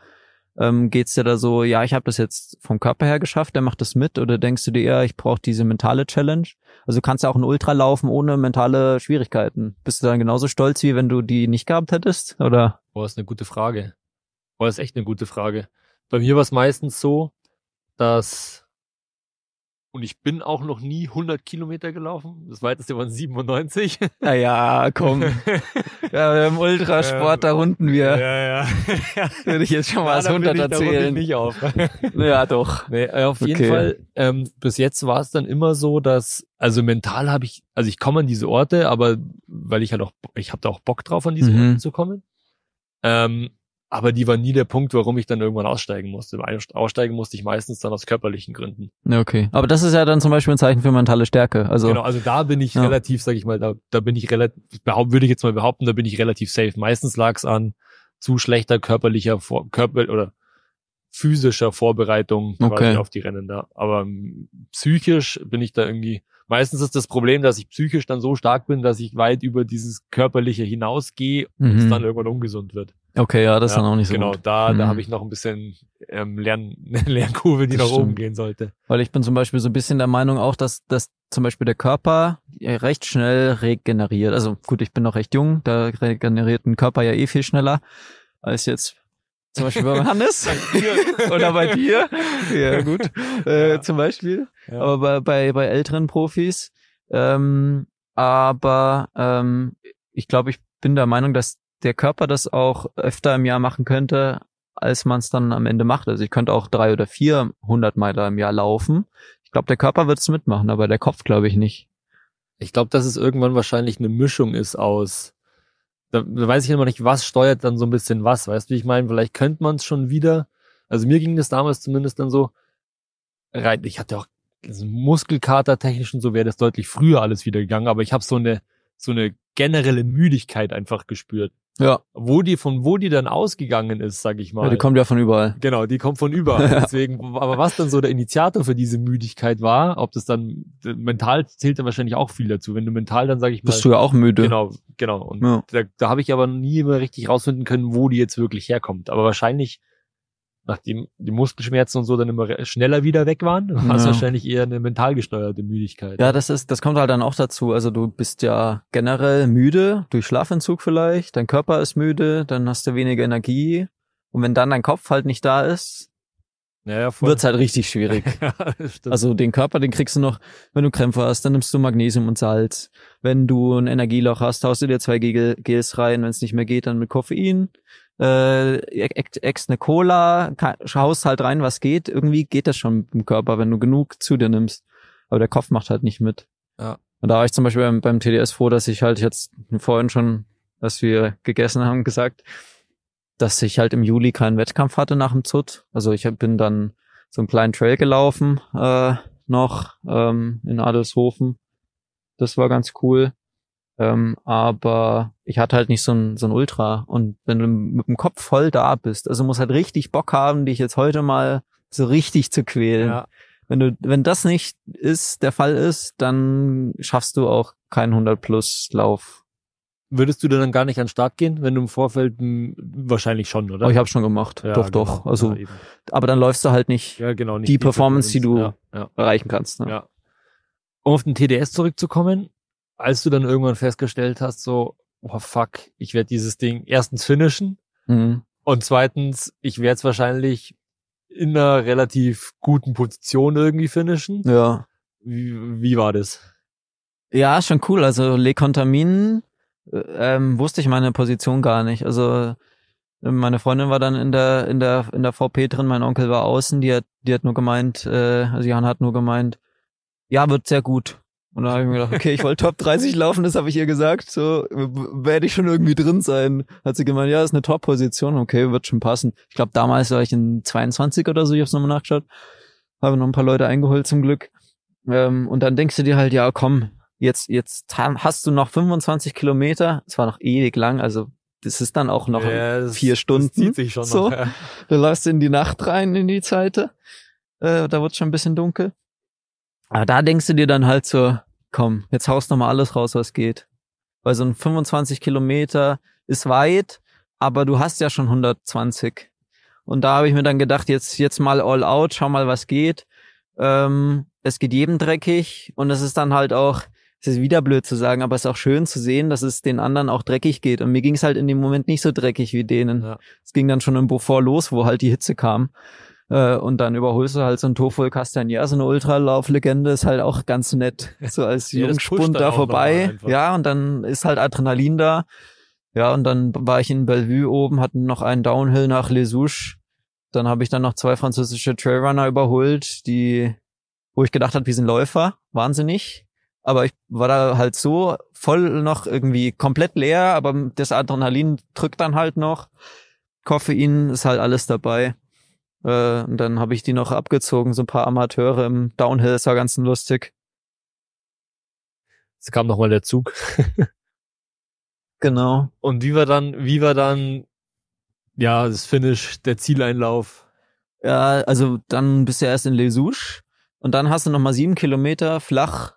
ähm, geht's dir da so, ja, ich habe das jetzt vom Körper her geschafft, der macht das mit oder denkst du dir eher, ich brauche diese mentale Challenge? Also kannst ja auch ein Ultra laufen ohne mentale Schwierigkeiten. Bist du dann genauso stolz, wie wenn du die nicht gehabt hättest oder? Boah, ist eine gute Frage. Boah, ist echt eine gute Frage. Bei mir war es meistens so, dass und ich bin auch noch nie 100 Kilometer gelaufen. Das weiteste waren 97. Naja, komm. ja, wir haben Ultrasport, ähm, da unten wir. Ja, ja. Würde ich jetzt schon mal als 100 erzählen. ich nicht auf. ja, doch. Nee, äh, auf jeden Fall, ähm, bis jetzt war es dann immer so, dass, also mental habe ich, also ich komme an diese Orte, aber weil ich halt auch, ich habe da auch Bock drauf, an diese mhm. Orte zu kommen. Ähm, aber die war nie der Punkt, warum ich dann irgendwann aussteigen musste. Aussteigen musste ich meistens dann aus körperlichen Gründen. Okay. Aber das ist ja dann zum Beispiel ein Zeichen für mentale Stärke. Also genau, also da bin ich ja. relativ, sag ich mal, da, da bin ich relativ, würde ich jetzt mal behaupten, da bin ich relativ safe. Meistens lag es an zu schlechter körperlicher Vor Körper oder physischer Vorbereitung okay. auf die Rennen da. Aber ähm, psychisch bin ich da irgendwie meistens ist das Problem, dass ich psychisch dann so stark bin, dass ich weit über dieses körperliche hinausgehe und mhm. es dann irgendwann ungesund wird. Okay, ja, das ja, ist dann auch nicht so genau, gut. Genau, da, mhm. da habe ich noch ein bisschen ähm, Lern, Lernkurve, die das nach stimmt. oben gehen sollte. Weil ich bin zum Beispiel so ein bisschen der Meinung auch, dass, dass zum Beispiel der Körper äh, recht schnell regeneriert. Also gut, ich bin noch recht jung, da regeneriert ein Körper ja eh viel schneller als jetzt zum Beispiel beim Hannes oder bei dir. Ja, gut. Äh, ja. Zum Beispiel. Ja. Aber bei, bei, bei älteren Profis. Ähm, aber ähm, ich glaube, ich bin der Meinung, dass der Körper das auch öfter im Jahr machen könnte, als man es dann am Ende macht. Also ich könnte auch drei oder vier hundert Meiler im Jahr laufen. Ich glaube, der Körper wird es mitmachen, aber der Kopf glaube ich nicht. Ich glaube, dass es irgendwann wahrscheinlich eine Mischung ist aus da, da weiß ich immer nicht, was steuert dann so ein bisschen was. Weißt du, ich meine? Vielleicht könnte man es schon wieder. Also mir ging das damals zumindest dann so rein. Ich hatte auch Muskelkater technisch und so wäre das deutlich früher alles wieder gegangen, aber ich habe so eine so eine generelle Müdigkeit einfach gespürt. Ja. Wo die, von wo die dann ausgegangen ist, sag ich mal. Ja, die kommt ja von überall. Genau, die kommt von überall. Deswegen, aber was dann so der Initiator für diese Müdigkeit war, ob das dann, mental zählt dann wahrscheinlich auch viel dazu. Wenn du mental dann, sag ich mal. Bist du ja auch müde. Genau, genau. Und ja. da, da habe ich aber nie mehr richtig rausfinden können, wo die jetzt wirklich herkommt. Aber wahrscheinlich nachdem die Muskelschmerzen und so dann immer schneller wieder weg waren, war es ja. wahrscheinlich eher eine mental gesteuerte Müdigkeit. Ja, das ist, das kommt halt dann auch dazu. Also du bist ja generell müde, durch Schlafentzug vielleicht, dein Körper ist müde, dann hast du weniger Energie. Und wenn dann dein Kopf halt nicht da ist, ja, wird's halt richtig schwierig. ja, also den Körper, den kriegst du noch, wenn du Krämpfe hast, dann nimmst du Magnesium und Salz. Wenn du ein Energieloch hast, haust du dir zwei Gels rein. Wenn es nicht mehr geht, dann mit Koffein äh, ex eine Cola, schaust halt rein, was geht. Irgendwie geht das schon im Körper, wenn du genug zu dir nimmst. Aber der Kopf macht halt nicht mit. Ja. Und da war ich zum Beispiel beim, beim TDS froh, dass ich halt jetzt vorhin schon, dass wir gegessen haben, gesagt, dass ich halt im Juli keinen Wettkampf hatte nach dem Zut. Also ich bin dann so einen kleinen Trail gelaufen äh, noch ähm, in Adelshofen. Das war ganz cool. Ähm, aber ich hatte halt nicht so ein, so ein Ultra. Und wenn du mit dem Kopf voll da bist, also muss halt richtig Bock haben, dich jetzt heute mal so richtig zu quälen. Ja. Wenn du, wenn das nicht ist, der Fall ist, dann schaffst du auch keinen 100 plus Lauf. Würdest du dann gar nicht an den Start gehen, wenn du im Vorfeld wahrscheinlich schon, oder? Oh, ich habe schon gemacht. Ja, doch, genau. doch. Also, ja, aber dann läufst du halt nicht, ja, genau, nicht die, die Performance, die du erreichen kannst. Ne? Ja. Um auf den TDS zurückzukommen, als du dann irgendwann festgestellt hast, so, oh fuck, ich werde dieses Ding erstens finishen mhm. und zweitens, ich werde es wahrscheinlich in einer relativ guten Position irgendwie finishen. Ja. Wie, wie war das? Ja, schon cool. Also Le Contamin äh, ähm, wusste ich meine Position gar nicht. Also meine Freundin war dann in der in der in der VP drin, mein Onkel war außen, die hat die hat nur gemeint, äh, also Jan hat nur gemeint, ja, wird sehr gut. Und da habe ich mir gedacht, okay, ich wollte Top 30 laufen, das habe ich ihr gesagt, so werde ich schon irgendwie drin sein. Hat sie gemeint, ja, ist eine Top-Position, okay, wird schon passen. Ich glaube, damals war ich in 22 oder so, ich habe es nochmal nachgeschaut. Habe noch ein paar Leute eingeholt zum Glück. Ähm, und dann denkst du dir halt, ja, komm, jetzt, jetzt hast du noch 25 Kilometer, es war noch ewig lang, also das ist dann auch noch ja, das, vier Stunden. Das zieht sich schon so. noch, ja. Da läufst in die Nacht rein, in die Zeit. Äh, da wird schon ein bisschen dunkel. Aber da denkst du dir dann halt so, komm, jetzt haust noch mal alles raus, was geht. Weil so ein 25 Kilometer ist weit, aber du hast ja schon 120. Und da habe ich mir dann gedacht, jetzt, jetzt mal all out, schau mal, was geht. Ähm, es geht jedem dreckig und es ist dann halt auch, es ist wieder blöd zu sagen, aber es ist auch schön zu sehen, dass es den anderen auch dreckig geht. Und mir ging es halt in dem Moment nicht so dreckig wie denen. Ja. Es ging dann schon im Beaufort los, wo halt die Hitze kam. Äh, und dann überholst du halt so ein Tofol Castagnier, so eine Ultralauflegende, ist halt auch ganz nett. So als ja, Jungspund da vorbei. Ja, und dann ist halt Adrenalin da. Ja, und dann war ich in Bellevue oben, hatten noch einen Downhill nach Les Dann habe ich dann noch zwei französische Trailrunner überholt, die, wo ich gedacht habe, die sind Läufer, wahnsinnig. Aber ich war da halt so voll noch irgendwie komplett leer, aber das Adrenalin drückt dann halt noch. Koffein ist halt alles dabei. Äh, und dann habe ich die noch abgezogen, so ein paar Amateure im Downhill, das war ganz lustig. Es kam nochmal der Zug. genau. Und wie war dann, wie war dann, ja, das Finish, der Zieleinlauf? Ja, also dann bist du erst in Lesouche und dann hast du nochmal sieben Kilometer flach,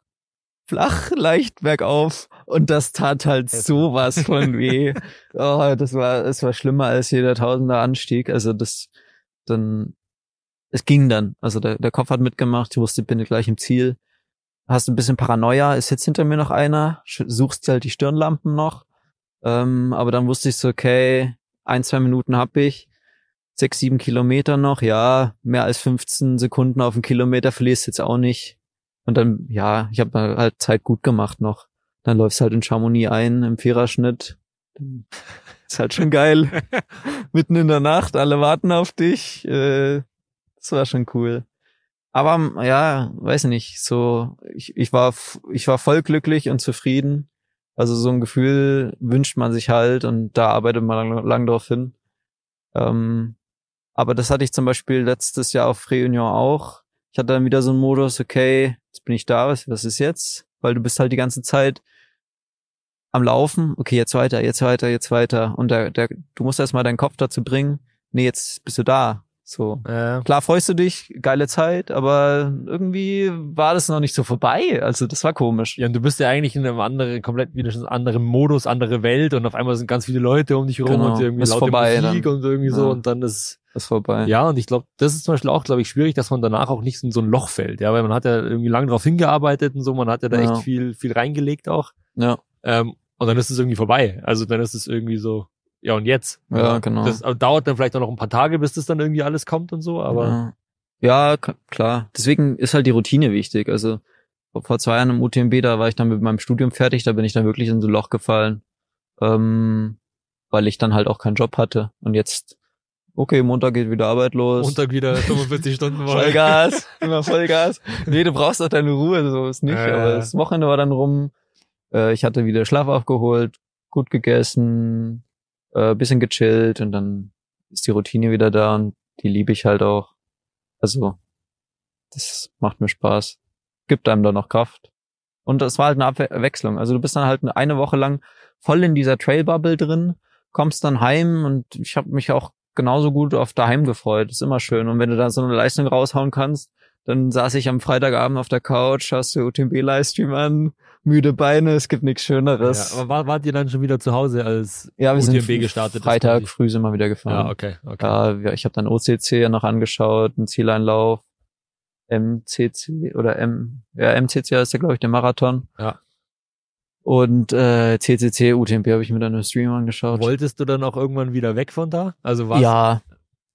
flach, leicht bergauf und das tat halt sowas von weh. Oh, das war, es war schlimmer als jeder Tausender Anstieg. Also das, dann, es ging dann. Also der, der Kopf hat mitgemacht, ich wusste, ich bin gleich im Ziel. Hast ein bisschen Paranoia, ist jetzt hinter mir noch einer, suchst halt die Stirnlampen noch. Ähm, aber dann wusste ich so, okay, ein, zwei Minuten hab ich, sechs, sieben Kilometer noch, ja, mehr als 15 Sekunden auf einen Kilometer verlierst jetzt auch nicht. Und dann, ja, ich habe halt Zeit gut gemacht noch. Dann läufst halt in Chamonix ein im Viererschnitt. Ist halt schon geil. Mitten in der Nacht, alle warten auf dich. Äh, das war schon cool. Aber ähm, ja, weiß nicht, so ich, ich war ich war voll glücklich und zufrieden. Also so ein Gefühl wünscht man sich halt und da arbeitet man lang, lang drauf hin. Ähm, aber das hatte ich zum Beispiel letztes Jahr auf Reunion auch. Ich hatte dann wieder so einen Modus, okay, jetzt bin ich da, was, was ist jetzt? Weil du bist halt die ganze Zeit am Laufen, okay, jetzt weiter, jetzt weiter, jetzt weiter. Und da, da, du musst erstmal deinen Kopf dazu bringen, nee, jetzt bist du da. So. Äh. Klar freust du dich, geile Zeit, aber irgendwie war das noch nicht so vorbei. Also das war komisch. Ja, und du bist ja eigentlich in einem anderen, komplett wieder schon anderen Modus, andere Welt und auf einmal sind ganz viele Leute um dich rum genau. und irgendwie ist laute vorbei, Musik dann. und irgendwie ja. und dann ist ist vorbei. Ja, und ich glaube, das ist zum Beispiel auch, glaube ich, schwierig, dass man danach auch nicht in so ein Loch fällt, ja, weil man hat ja irgendwie lange drauf hingearbeitet und so, man hat ja da ja. echt viel, viel reingelegt auch. Ja. Ähm, und dann ist es irgendwie vorbei. Also dann ist es irgendwie so, ja und jetzt? Ja, genau. Das dauert dann vielleicht auch noch ein paar Tage, bis das dann irgendwie alles kommt und so, aber. Ja, ja klar. Deswegen ist halt die Routine wichtig. Also vor zwei Jahren im UTMB, da war ich dann mit meinem Studium fertig, da bin ich dann wirklich in so ein Loch gefallen, ähm, weil ich dann halt auch keinen Job hatte. Und jetzt, okay, Montag geht wieder Arbeit los. Montag wieder 45 Stunden Woche. Vollgas, immer Vollgas. Nee, du brauchst auch deine Ruhe, so ist nicht. Äh. Aber das Wochenende war dann rum, äh, ich hatte wieder Schlaf aufgeholt, gut gegessen, äh, bisschen gechillt und dann ist die Routine wieder da und die liebe ich halt auch. Also, das macht mir Spaß. Gibt einem da noch Kraft. Und das war halt eine Abwechslung. Also du bist dann halt eine Woche lang voll in dieser Trail-Bubble drin, kommst dann heim und ich habe mich auch genauso gut auf daheim gefreut. Ist immer schön. Und wenn du da so eine Leistung raushauen kannst, dann saß ich am Freitagabend auf der Couch, schaust du UTMB-Livestream an, müde Beine, es gibt nichts Schöneres. Ja, aber war, wart ihr dann schon wieder zu Hause als ja, wir UTMB sind gestartet? Freitag früh sind wir wieder gefahren. Ja, okay, okay. Ja, ich habe dann OCC ja noch angeschaut, einen Zieleinlauf, MCC oder M, ja, MCC heißt ja, glaube ich, der Marathon. Ja. Und äh, CCC, UTMP habe ich mir dann im Stream angeschaut. Wolltest du dann auch irgendwann wieder weg von da? Also was? Ja,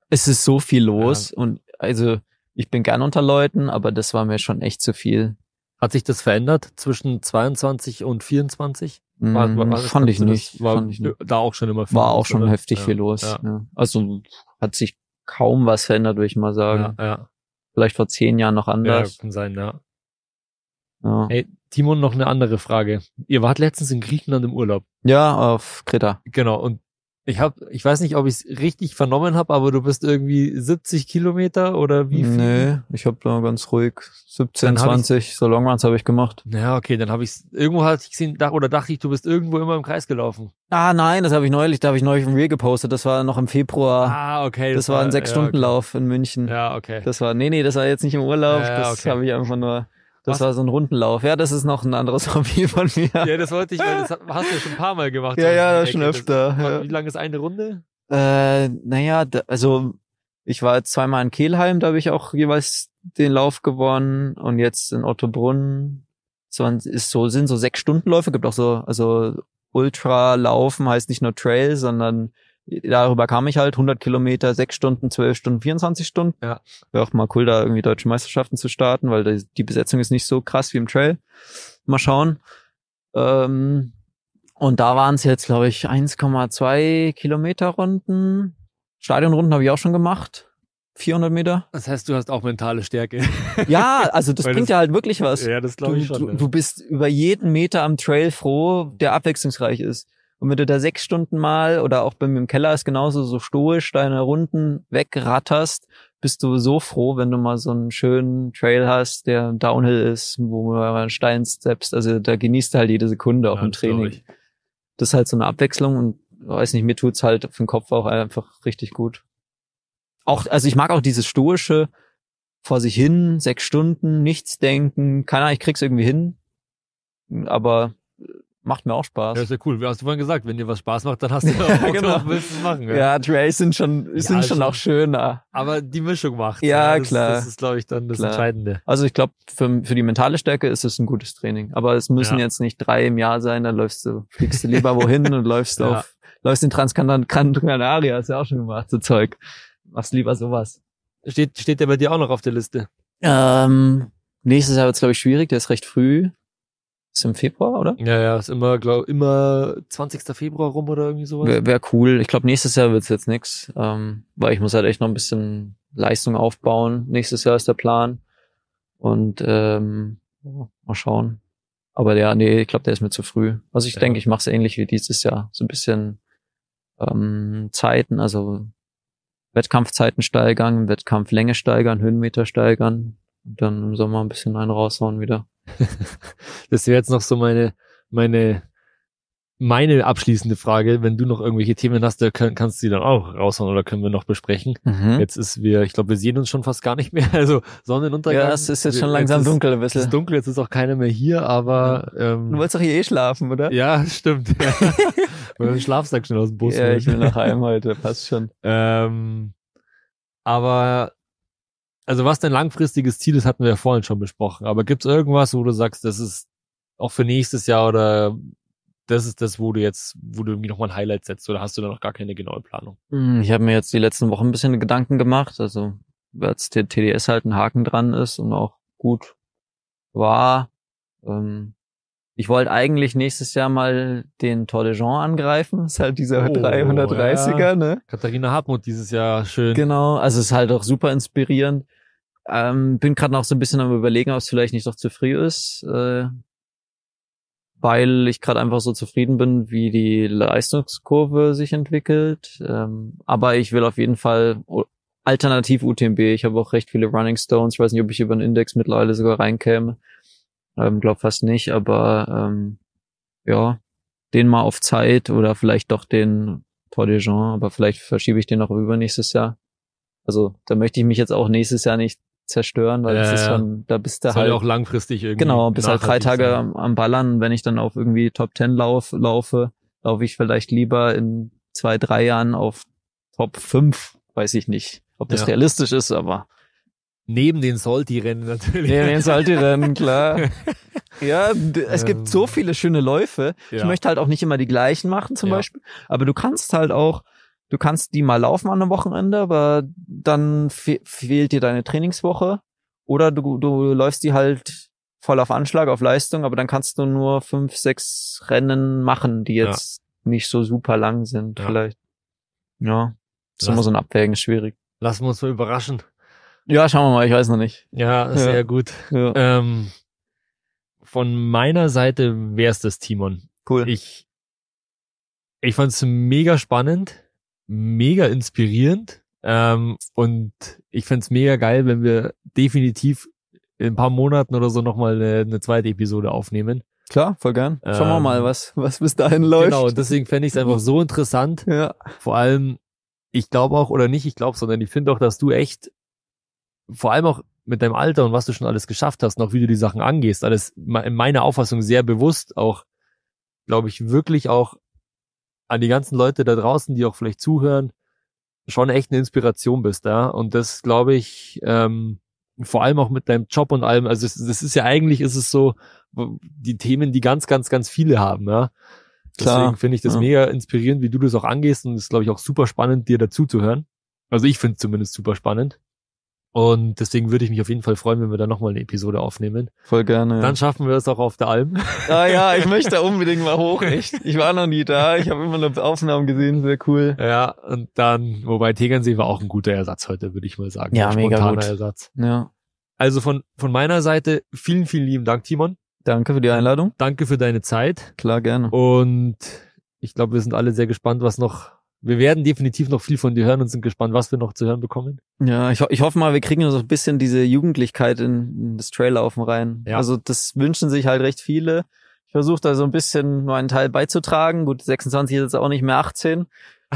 es ist so viel los ja. und also ich bin gern unter Leuten, aber das war mir schon echt zu viel. Hat sich das verändert zwischen 22 und 24? War, war, war mm, fand, ich nicht, war fand ich nicht. Da auch schon immer viel War los, auch schon oder? heftig ja, viel los. Ja. Ja. Also hat sich kaum was verändert, würde ich mal sagen. Ja, Vielleicht vor zehn Jahren noch anders. Ja, kann sein, ja. ja. Ey, Timon, noch eine andere Frage. Ihr wart letztens in Griechenland im Urlaub. Ja, auf Kreta. Genau. Und ich habe, ich weiß nicht, ob ich es richtig vernommen habe, aber du bist irgendwie 70 Kilometer oder wie viel? Nee, ich habe da ganz ruhig 17, 20, so Longruns habe ich gemacht. Ja, okay, dann habe ich irgendwo hatte ich gesehen, oder dachte ich, du bist irgendwo immer im Kreis gelaufen. Ah, nein, das habe ich neulich, da habe ich neulich ein Reel gepostet, das war noch im Februar. Ah, okay. Das, das war ein Sechs-Stunden-Lauf ja, okay. in München. Ja, okay. Das war, nee, nee, das war jetzt nicht im Urlaub, ja, das okay. habe ich einfach nur das Was? war so ein Rundenlauf. Ja, das ist noch ein anderes Hobby von mir. Ja, das wollte ich, das hast du ja schon ein paar Mal gemacht. ja, ja, schon öfter. Das, ja. Wie lange ist eine Runde? Äh, naja, da, also ich war zweimal in Kehlheim, da habe ich auch jeweils den Lauf gewonnen und jetzt in Ottobrunn. So, ist so, sind so sechs Stundenläufe, gibt auch so, also Ultra laufen heißt nicht nur Trail, sondern darüber kam ich halt 100 Kilometer, 6 Stunden, 12 Stunden, 24 Stunden. Ja. Wäre auch mal cool, da irgendwie deutsche Meisterschaften zu starten, weil die, die Besetzung ist nicht so krass wie im Trail. Mal schauen. Ähm, und da waren es jetzt, glaube ich, 1,2 Kilometer Runden. Stadionrunden habe ich auch schon gemacht. 400 Meter. Das heißt, du hast auch mentale Stärke. Ja, also das bringt das, ja halt wirklich was. Ja, das glaube ich schon. Du, ja. du bist über jeden Meter am Trail froh, der abwechslungsreich ist. Und wenn du da sechs Stunden mal oder auch bei mir im Keller ist genauso so stoisch deine Runden wegratterst, bist du so froh, wenn du mal so einen schönen Trail hast, der Downhill ist, wo man Stein steppst. Also da genießt du halt jede Sekunde auch ja, im Training. Das ist halt so eine Abwechslung und weiß nicht, mir tut's halt für den Kopf auch einfach richtig gut. Auch, also ich mag auch dieses stoische vor sich hin, sechs Stunden, nichts denken, keine Ahnung, ich krieg's irgendwie hin. Aber Macht mir auch Spaß. Ja, ist ja cool. Wie hast du vorhin gesagt, wenn dir was Spaß macht, dann hast du ja auch genau. willst du machen. Ja, ja Trays sind schon, ja, sind schon also auch schöner. Aber die Mischung macht. Ja, ja das, klar. Das ist, glaube ich, dann das klar. Entscheidende. Also ich glaube, für, für die mentale Stärke ist es ein gutes Training. Aber es müssen ja. jetzt nicht drei im Jahr sein, dann läufst du, fliegst du lieber wohin und läufst auf, läufst in Transcanaria, hast du ja auch schon gemacht, so Zeug. Machst lieber sowas. Steht, steht der bei dir auch noch auf der Liste? Ähm, nächstes Jahr wird es, glaube ich, schwierig, der ist recht früh. Ist im Februar, oder? Ja, ja, ist immer, glaub, immer 20. Februar rum oder irgendwie sowas. Wäre wär cool. Ich glaube, nächstes Jahr wird es jetzt nichts, ähm, weil ich muss halt echt noch ein bisschen Leistung aufbauen. Nächstes Jahr ist der Plan. Und ähm, mal schauen. Aber ja, nee, ich glaube, der ist mir zu früh. Also ich ja. denke, ich mache es ähnlich wie dieses Jahr. So ein bisschen ähm, Zeiten, also Wettkampfzeiten steigern, Wettkampflänge steigern, Höhenmeter steigern und dann im Sommer ein bisschen einen raushauen wieder das wäre jetzt noch so meine, meine, meine abschließende Frage. Wenn du noch irgendwelche Themen hast, da kann, kannst du die dann auch raushauen oder können wir noch besprechen. Mhm. Jetzt ist wir, ich glaube, wir sehen uns schon fast gar nicht mehr. Also Sonnenuntergang. Ja, es ist jetzt schon langsam jetzt dunkel ein bisschen. Es ist dunkel, jetzt ist auch keiner mehr hier, aber. Mhm. Ähm, du wolltest doch hier eh schlafen, oder? Ja, stimmt. Ja. Weil den Schlafsack schnell aus dem Bus. Ja, ich will nach heim heute, passt schon. Ähm, aber also was dein langfristiges Ziel ist, hatten wir ja vorhin schon besprochen. Aber gibt es irgendwas, wo du sagst, das ist auch für nächstes Jahr oder das ist das, wo du jetzt, wo du irgendwie nochmal ein Highlight setzt oder hast du da noch gar keine genaue Planung? Hm, ich habe mir jetzt die letzten Wochen ein bisschen Gedanken gemacht, also jetzt der TDS halt ein Haken dran ist und auch gut war. Ähm, ich wollte eigentlich nächstes Jahr mal den Tour de Jean angreifen, ist halt dieser oh, 330er, ja. ne? Katharina Hartmut dieses Jahr schön. Genau, also ist halt auch super inspirierend. Ähm, bin gerade noch so ein bisschen am überlegen, ob es vielleicht nicht doch zu früh ist, äh, weil ich gerade einfach so zufrieden bin, wie die Leistungskurve sich entwickelt. Ähm, aber ich will auf jeden Fall alternativ UTMB. Ich habe auch recht viele Running Stones. Ich weiß nicht, ob ich über den Index mittlerweile sogar reinkäme. Ähm, glaub fast nicht, aber ähm, ja, den mal auf Zeit oder vielleicht doch den Tour des Gens, aber vielleicht verschiebe ich den noch über nächstes Jahr. Also da möchte ich mich jetzt auch nächstes Jahr nicht zerstören, weil ja, das ist schon, da bist du halt. auch langfristig irgendwie. Genau, bis halt drei Tage am, am Ballern, wenn ich dann auf irgendwie Top Ten lauf, laufe, laufe ich vielleicht lieber in zwei, drei Jahren auf Top 5, weiß ich nicht, ob das ja. realistisch ist, aber. Neben den Solti-Rennen natürlich. Neben den Solti-Rennen, klar. ja, es gibt so ähm. viele schöne Läufe. Ich möchte halt auch nicht immer die gleichen machen zum Beispiel, aber du kannst halt auch, du kannst die mal laufen an einem Wochenende, aber dann fe fehlt dir deine Trainingswoche. Oder du, du läufst die halt voll auf Anschlag, auf Leistung, aber dann kannst du nur fünf, sechs Rennen machen, die jetzt ja. nicht so super lang sind, ja. vielleicht. Ja, das ist immer so ein Abwägen, schwierig. Lassen wir uns mal überraschen. Ja, schauen wir mal, ich weiß noch nicht. Ja, sehr ja. gut. Ähm, von meiner Seite wär's das, Timon. Cool. Ich, ich fand's mega spannend mega inspirierend. Ähm, und ich fände mega geil, wenn wir definitiv in ein paar Monaten oder so nochmal eine, eine zweite Episode aufnehmen. Klar, voll gern. Schauen ähm, wir mal, ähm, was, was bis dahin läuft. Genau, deswegen fände ich es einfach so interessant. Ja. Vor allem, ich glaube auch, oder nicht, ich glaube, sondern ich finde auch, dass du echt, vor allem auch mit deinem Alter und was du schon alles geschafft hast, noch wie du die Sachen angehst, alles in meiner Auffassung sehr bewusst auch, glaube ich, wirklich auch an die ganzen Leute da draußen, die auch vielleicht zuhören, schon echt eine Inspiration bist, ja. Und das glaube ich, ähm, vor allem auch mit deinem Job und allem, also das, ist ja eigentlich, ist es so, die Themen, die ganz, ganz, ganz viele haben, ja. Klar. Deswegen finde ich das ja. mega inspirierend, wie du das auch angehst und ist, glaube ich, auch super spannend, dir dazuzuhören. Also ich finde es zumindest super spannend. Und deswegen würde ich mich auf jeden Fall freuen, wenn wir da nochmal eine Episode aufnehmen. Voll gerne. Dann schaffen wir es auch auf der Alm. Ah ja, ich möchte unbedingt mal hoch, echt. Ich war noch nie da, ich habe immer nur Aufnahmen gesehen, sehr cool. Ja, und dann, wobei Tegernsee war auch ein guter Ersatz heute, würde ich mal sagen. Ja, ein mega gut. Ersatz. Ja. Also von, von meiner Seite vielen, vielen lieben Dank, Timon. Danke für die Einladung. Danke für deine Zeit. Klar, gerne. Und ich glaube, wir sind alle sehr gespannt, was noch wir werden definitiv noch viel von dir hören und sind gespannt, was wir noch zu hören bekommen. Ja, ich, ho ich hoffe mal, wir kriegen so ein bisschen diese Jugendlichkeit in, in das Traillaufen rein. Ja. Also das wünschen sich halt recht viele. Ich versuche da so ein bisschen nur einen Teil beizutragen. Gut, 26 ist jetzt auch nicht mehr 18.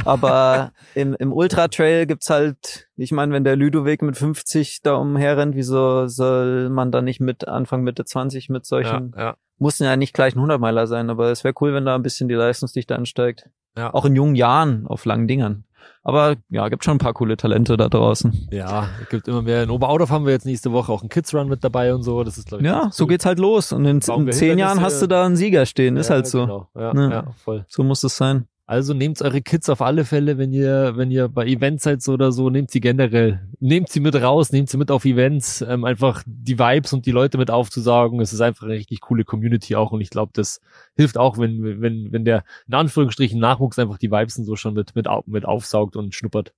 Aber im, im Ultra Trail gibt's halt, ich meine, wenn der Ludoweg mit 50 da umherrennt, wieso soll man da nicht mit Anfang Mitte 20 mit solchen ja, ja muss ja nicht gleich ein 100-Meiler sein, aber es wäre cool, wenn da ein bisschen die Leistungsdichte ansteigt. Ja. Auch in jungen Jahren auf langen Dingern. Aber ja, gibt schon ein paar coole Talente da draußen. Ja, gibt immer mehr. In Oberaudorf haben wir jetzt nächste Woche auch einen Kids Run mit dabei und so. Das ist, glaube ich, Ja, so geht's halt los. Und in, in zehn Jahren hast du da einen Sieger stehen. Ja, ist halt so. Genau. Ja, ne? ja, voll. So muss es sein. Also nehmt eure Kids auf alle Fälle, wenn ihr, wenn ihr bei Events seid oder so, nehmt sie generell, nehmt sie mit raus, nehmt sie mit auf Events, ähm, einfach die Vibes und die Leute mit aufzusagen. Es ist einfach eine richtig coole Community auch und ich glaube, das hilft auch, wenn, wenn, wenn der in Anführungsstrichen Nachwuchs einfach die Vibes und so schon mit, mit, mit aufsaugt und schnuppert.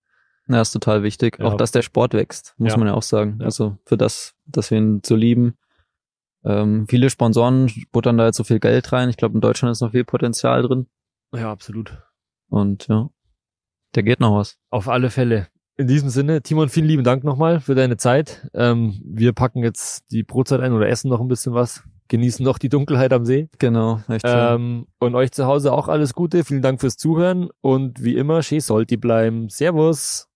Ja, ist total wichtig. Ja. Auch dass der Sport wächst, muss ja. man ja auch sagen. Ja. Also für das, dass wir ihn so lieben. Ähm, viele Sponsoren buttern da jetzt so viel Geld rein. Ich glaube, in Deutschland ist noch viel Potenzial drin. Ja, absolut. Und ja, da geht noch was. Auf alle Fälle. In diesem Sinne, Timon, vielen lieben Dank nochmal für deine Zeit. Ähm, wir packen jetzt die Brotzeit ein oder essen noch ein bisschen was, genießen noch die Dunkelheit am See. Genau, echt schön. Ähm, und euch zu Hause auch alles Gute. Vielen Dank fürs Zuhören und wie immer, schön sollt bleiben. Servus.